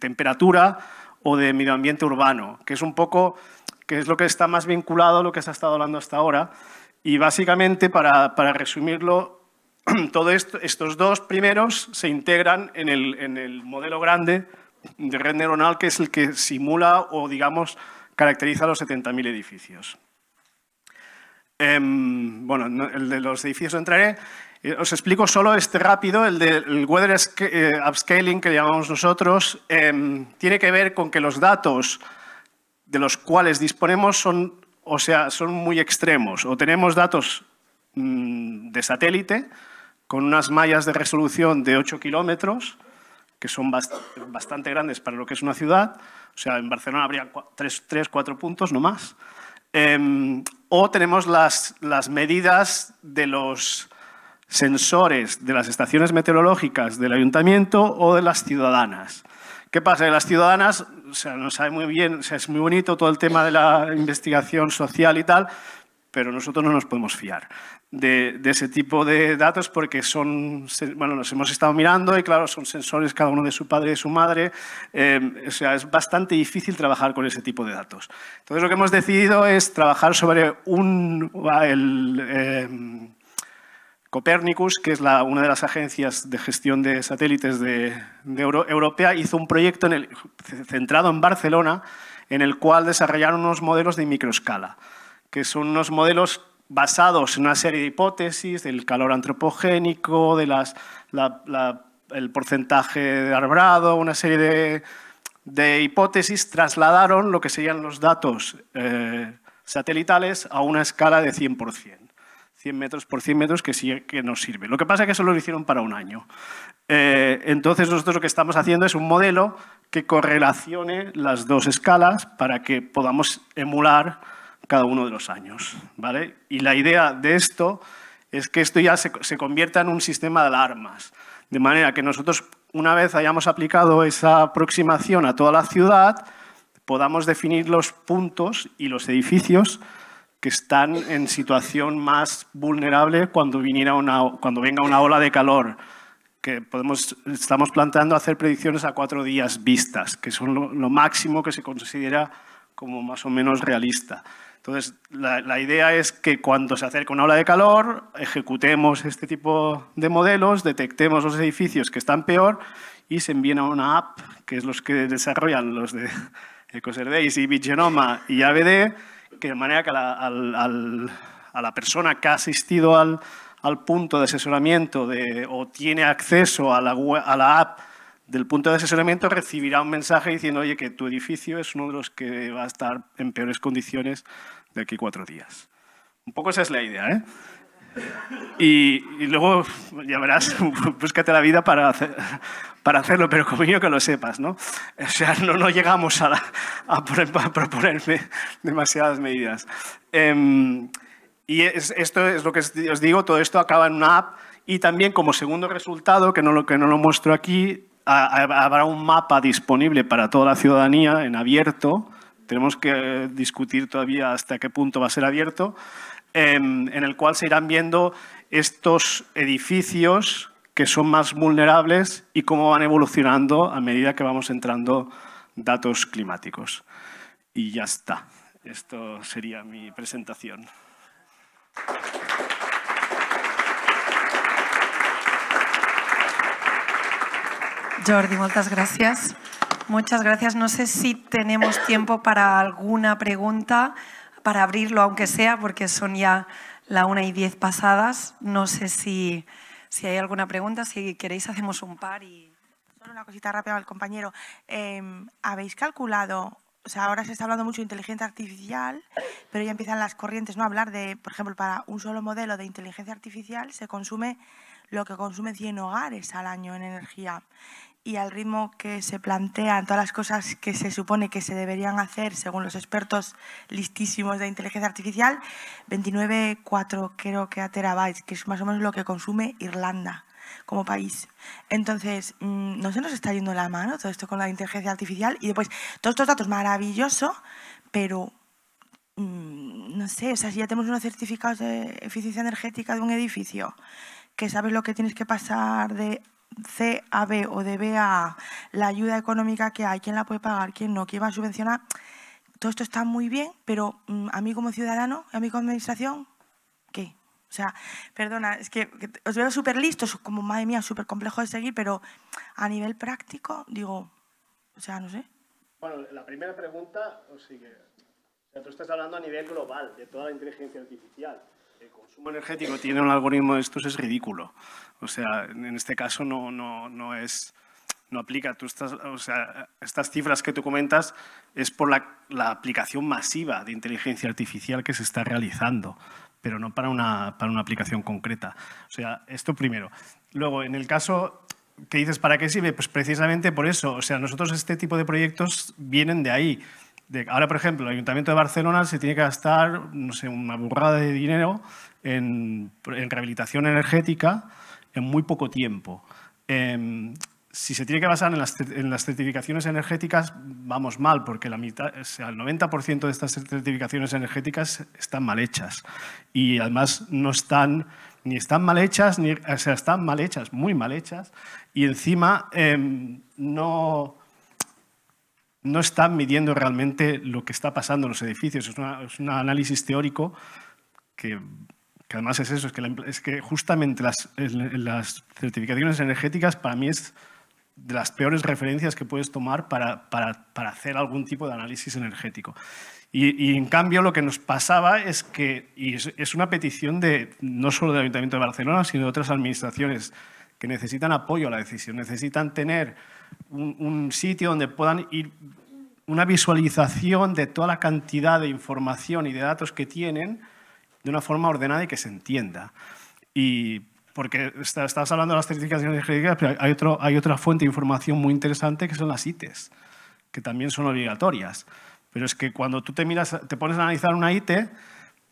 temperatura o de medio ambiente urbano, que es un poco que es lo que está más vinculado a lo que se ha estado hablando hasta ahora. Y básicamente, para, resumirlo, todos estos dos primeros se integran en el, en el modelo grande de red neuronal, que es el que simula o, digamos, caracteriza los 70.000 edificios. Em, bueno, el de los edificios no entraré. Eh, os explico solo este rápido, el del weather eh, upscaling que llamamos nosotros, em, tiene que ver con que los datos de los cuales disponemos son, o sea, son muy extremos. O tenemos datos mm, de satélite con unas mallas de resolución de 8 kilómetros, que son bastante grandes para lo que es una ciudad. O sea, en Barcelona habría tres, cuatro puntos, no más. Em, o tenemos las, las medidas de los sensores de las estaciones meteorológicas del ayuntamiento o de las ciudadanas. ¿Qué pasa? De las ciudadanas, o sea, no sabe muy bien, o sea, es muy bonito todo el tema de la investigación social y tal, pero nosotros no nos podemos fiar de, ese tipo de datos porque son, bueno, nos hemos estado mirando y claro, son sensores cada uno de su padre y de su madre, em, o sea, es bastante difícil trabajar con ese tipo de datos. Entonces lo que hemos decidido es trabajar sobre un, el, em, Copernicus, que es una de las agencias de gestión de satélites de, de europea, hizo un proyecto centrado en Barcelona en el cual desarrollaron unos modelos de microescala que son unos modelos basados en una serie de hipótesis del calor antropogénico, de el porcentaje de arbrado, una serie de, hipótesis, trasladaron lo que serían los datos eh, satelitales a una escala de 100%. 100 metros por 100 metros que, que nos sirve. Lo que pasa es que eso lo hicieron para un año. Eh, entonces nosotros lo que estamos haciendo es un modelo que correlacione las dos escalas para que podamos emular cada uno de los años. Y la idea de esto es que esto ya se, convierta en un sistema de alarmas, de manera que nosotros, una vez hayamos aplicado esa aproximación a toda la ciudad, podamos definir los puntos y los edificios que están en situación más vulnerable cuando, cuando venga una ola de calor, que estamos planteando hacer predicciones a cuatro días vistas, que son lo máximo que se considera como más o menos realista. Entonces, la, idea es que cuando se acerque una ola de calor, ejecutemos este tipo de modelos, detectemos los edificios que están peor y se envíen a una app, que es los que desarrollan los de EcoServeys y Bitgenoma y ABD, que de manera que a la, persona que ha asistido al, punto de asesoramiento o tiene acceso a la, a la app del punto de asesoramiento recibirá un mensaje diciendo, oye, que tu edificio es uno de los que va a estar en peores condiciones de aquí cuatro días. Un poco esa es la idea, ¿eh? Y, luego, ya verás, búscate la vida para, hacerlo, pero conmigo que lo sepas, ¿no? O sea, no, no llegamos a, proponerme demasiadas medidas. Em, y esto es lo que os digo, todo esto acaba en una app y también como segundo resultado, que no lo, que no lo muestro aquí, habrá un mapa disponible para toda la ciudadanía en abierto, tenemos que discutir todavía hasta qué punto va a ser abierto, em, en el cual se irán viendo estos edificios que son más vulnerables y cómo van evolucionando a medida que vamos entrando datos climáticos. Y ya está. Esto sería mi presentación. Jordi, muchas gracias. Muchas gracias. No sé si tenemos tiempo para alguna pregunta, para abrirlo, aunque sea, porque son ya la una y diez pasadas. No sé si, hay alguna pregunta. Si queréis, hacemos un par y... Solo una cosita rápida al compañero. Em, ¿Habéis calculado o sea, ahora se está hablando mucho de inteligencia artificial, pero ya empiezan las corrientes, ¿no? hablar de, por ejemplo, para un solo modelo de inteligencia artificial se consume lo que consumen 100 hogares al año en energía y al ritmo que se plantean todas las cosas que se supone que se deberían hacer según los expertos listísimos de inteligencia artificial, 29,4 creo que a terabytes, que es más o menos lo que consume Irlanda como país. Entonces, mm, no se nos está yendo la mano todo esto con la inteligencia artificial y después todos estos datos maravilloso, pero mm, no sé, o sea, si ya tenemos unos certificados de eficiencia energética de un edificio, que sabes lo que tienes que pasar de CAB o de A, la ayuda económica que hay, quién la puede pagar, quién no, quién va a subvencionar, todo esto está muy bien, pero mm, a mí como ciudadano, a mí como administración, ¿qué? O sea, perdona, es que, os veo súper listos, como madre mía, súper complejo de seguir, pero a nivel práctico, digo, o sea, no sé. Bueno, la primera pregunta, o sea, que, o sea, tú estás hablando a nivel global de toda la inteligencia artificial. El consumo energético tiene un algoritmo de estos, es ridículo. O sea, en este caso no, no, no es no aplica. Tú estás, o sea, estas cifras que tú comentas es por la, aplicación masiva de inteligencia artificial que se está realizando, pero no para una, para una aplicación concreta. O sea, esto primero. Luego, en el caso que dices, ¿para qué sirve? Pues precisamente por eso. O sea, nosotros este tipo de proyectos vienen de ahí ahora, por ejemplo, el Ayuntamiento de Barcelona se tiene que gastar, no sé, una burrada de dinero en, rehabilitación energética en muy poco tiempo. Em, si se tiene que basar en las, certificaciones energéticas, vamos mal, porque la mitad, el 90% de estas certificaciones energéticas están mal hechas. Y además no están, ni están mal hechas, ni, o sea, están mal hechas, muy mal hechas. Y encima em, no no están midiendo realmente lo que está pasando en los edificios. Es, un análisis teórico que, además es eso, es que, justamente las, certificaciones energéticas para mí es de las peores referencias que puedes tomar para, hacer algún tipo de análisis energético. Y, en cambio lo que nos pasaba es que, y es, una petición de no solo del Ayuntamiento de Barcelona, sino de otras administraciones que necesitan apoyo a la decisión, necesitan tener un, sitio donde puedan ir una visualización de toda la cantidad de información y de datos que tienen de una forma ordenada y que se entienda. Y porque estás hablando de las certificaciones jurídicas, pero hay, otro, hay otra fuente de información muy interesante que son las ITES, que también son obligatorias. Pero es que cuando tú te, miras, te pones a analizar una ITE,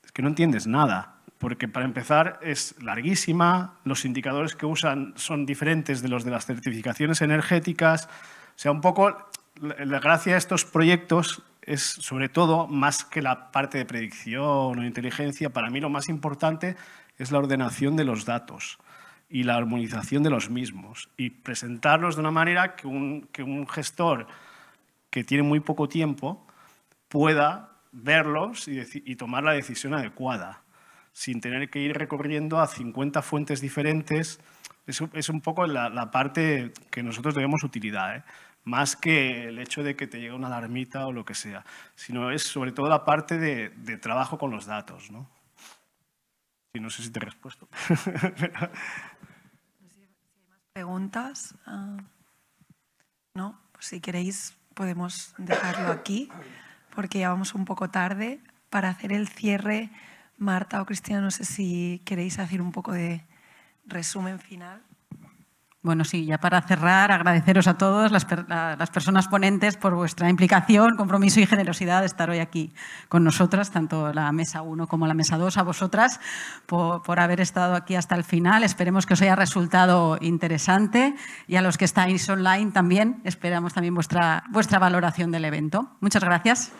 es que no entiendes nada porque para empezar es larguísima, los indicadores que usan son diferentes de los de las certificaciones energéticas. O sea, un poco la gracia de estos proyectos es sobre todo, más que la parte de predicción o inteligencia, para mí lo más importante es la ordenación de los datos y la armonización de los mismos y presentarlos de una manera que un, gestor que tiene muy poco tiempo pueda verlos y tomar la decisión adecuada sin tener que ir recorriendo a 50 fuentes diferentes. Eso es un poco la, parte que nosotros debemos utilidad, ¿eh? más que el hecho de que te llegue una alarmita o lo que sea, sino es sobre todo la parte de, trabajo con los datos. ¿no? Y no sé si te he respuesto. ¿Preguntas? Ah, no, pues si queréis podemos dejarlo aquí, porque ya vamos un poco tarde para hacer el cierre. Marta o Cristina, no sé si queréis hacer un poco de resumen final. Bueno, sí, ya para cerrar, agradeceros a todos, las, las personas ponentes, por vuestra implicación, compromiso y generosidad de estar hoy aquí con nosotras, tanto la mesa 1 como la mesa 2, a vosotras por, haber estado aquí hasta el final. Esperemos que os haya resultado interesante y a los que estáis online también esperamos también vuestra, vuestra valoración del evento. Muchas gracias.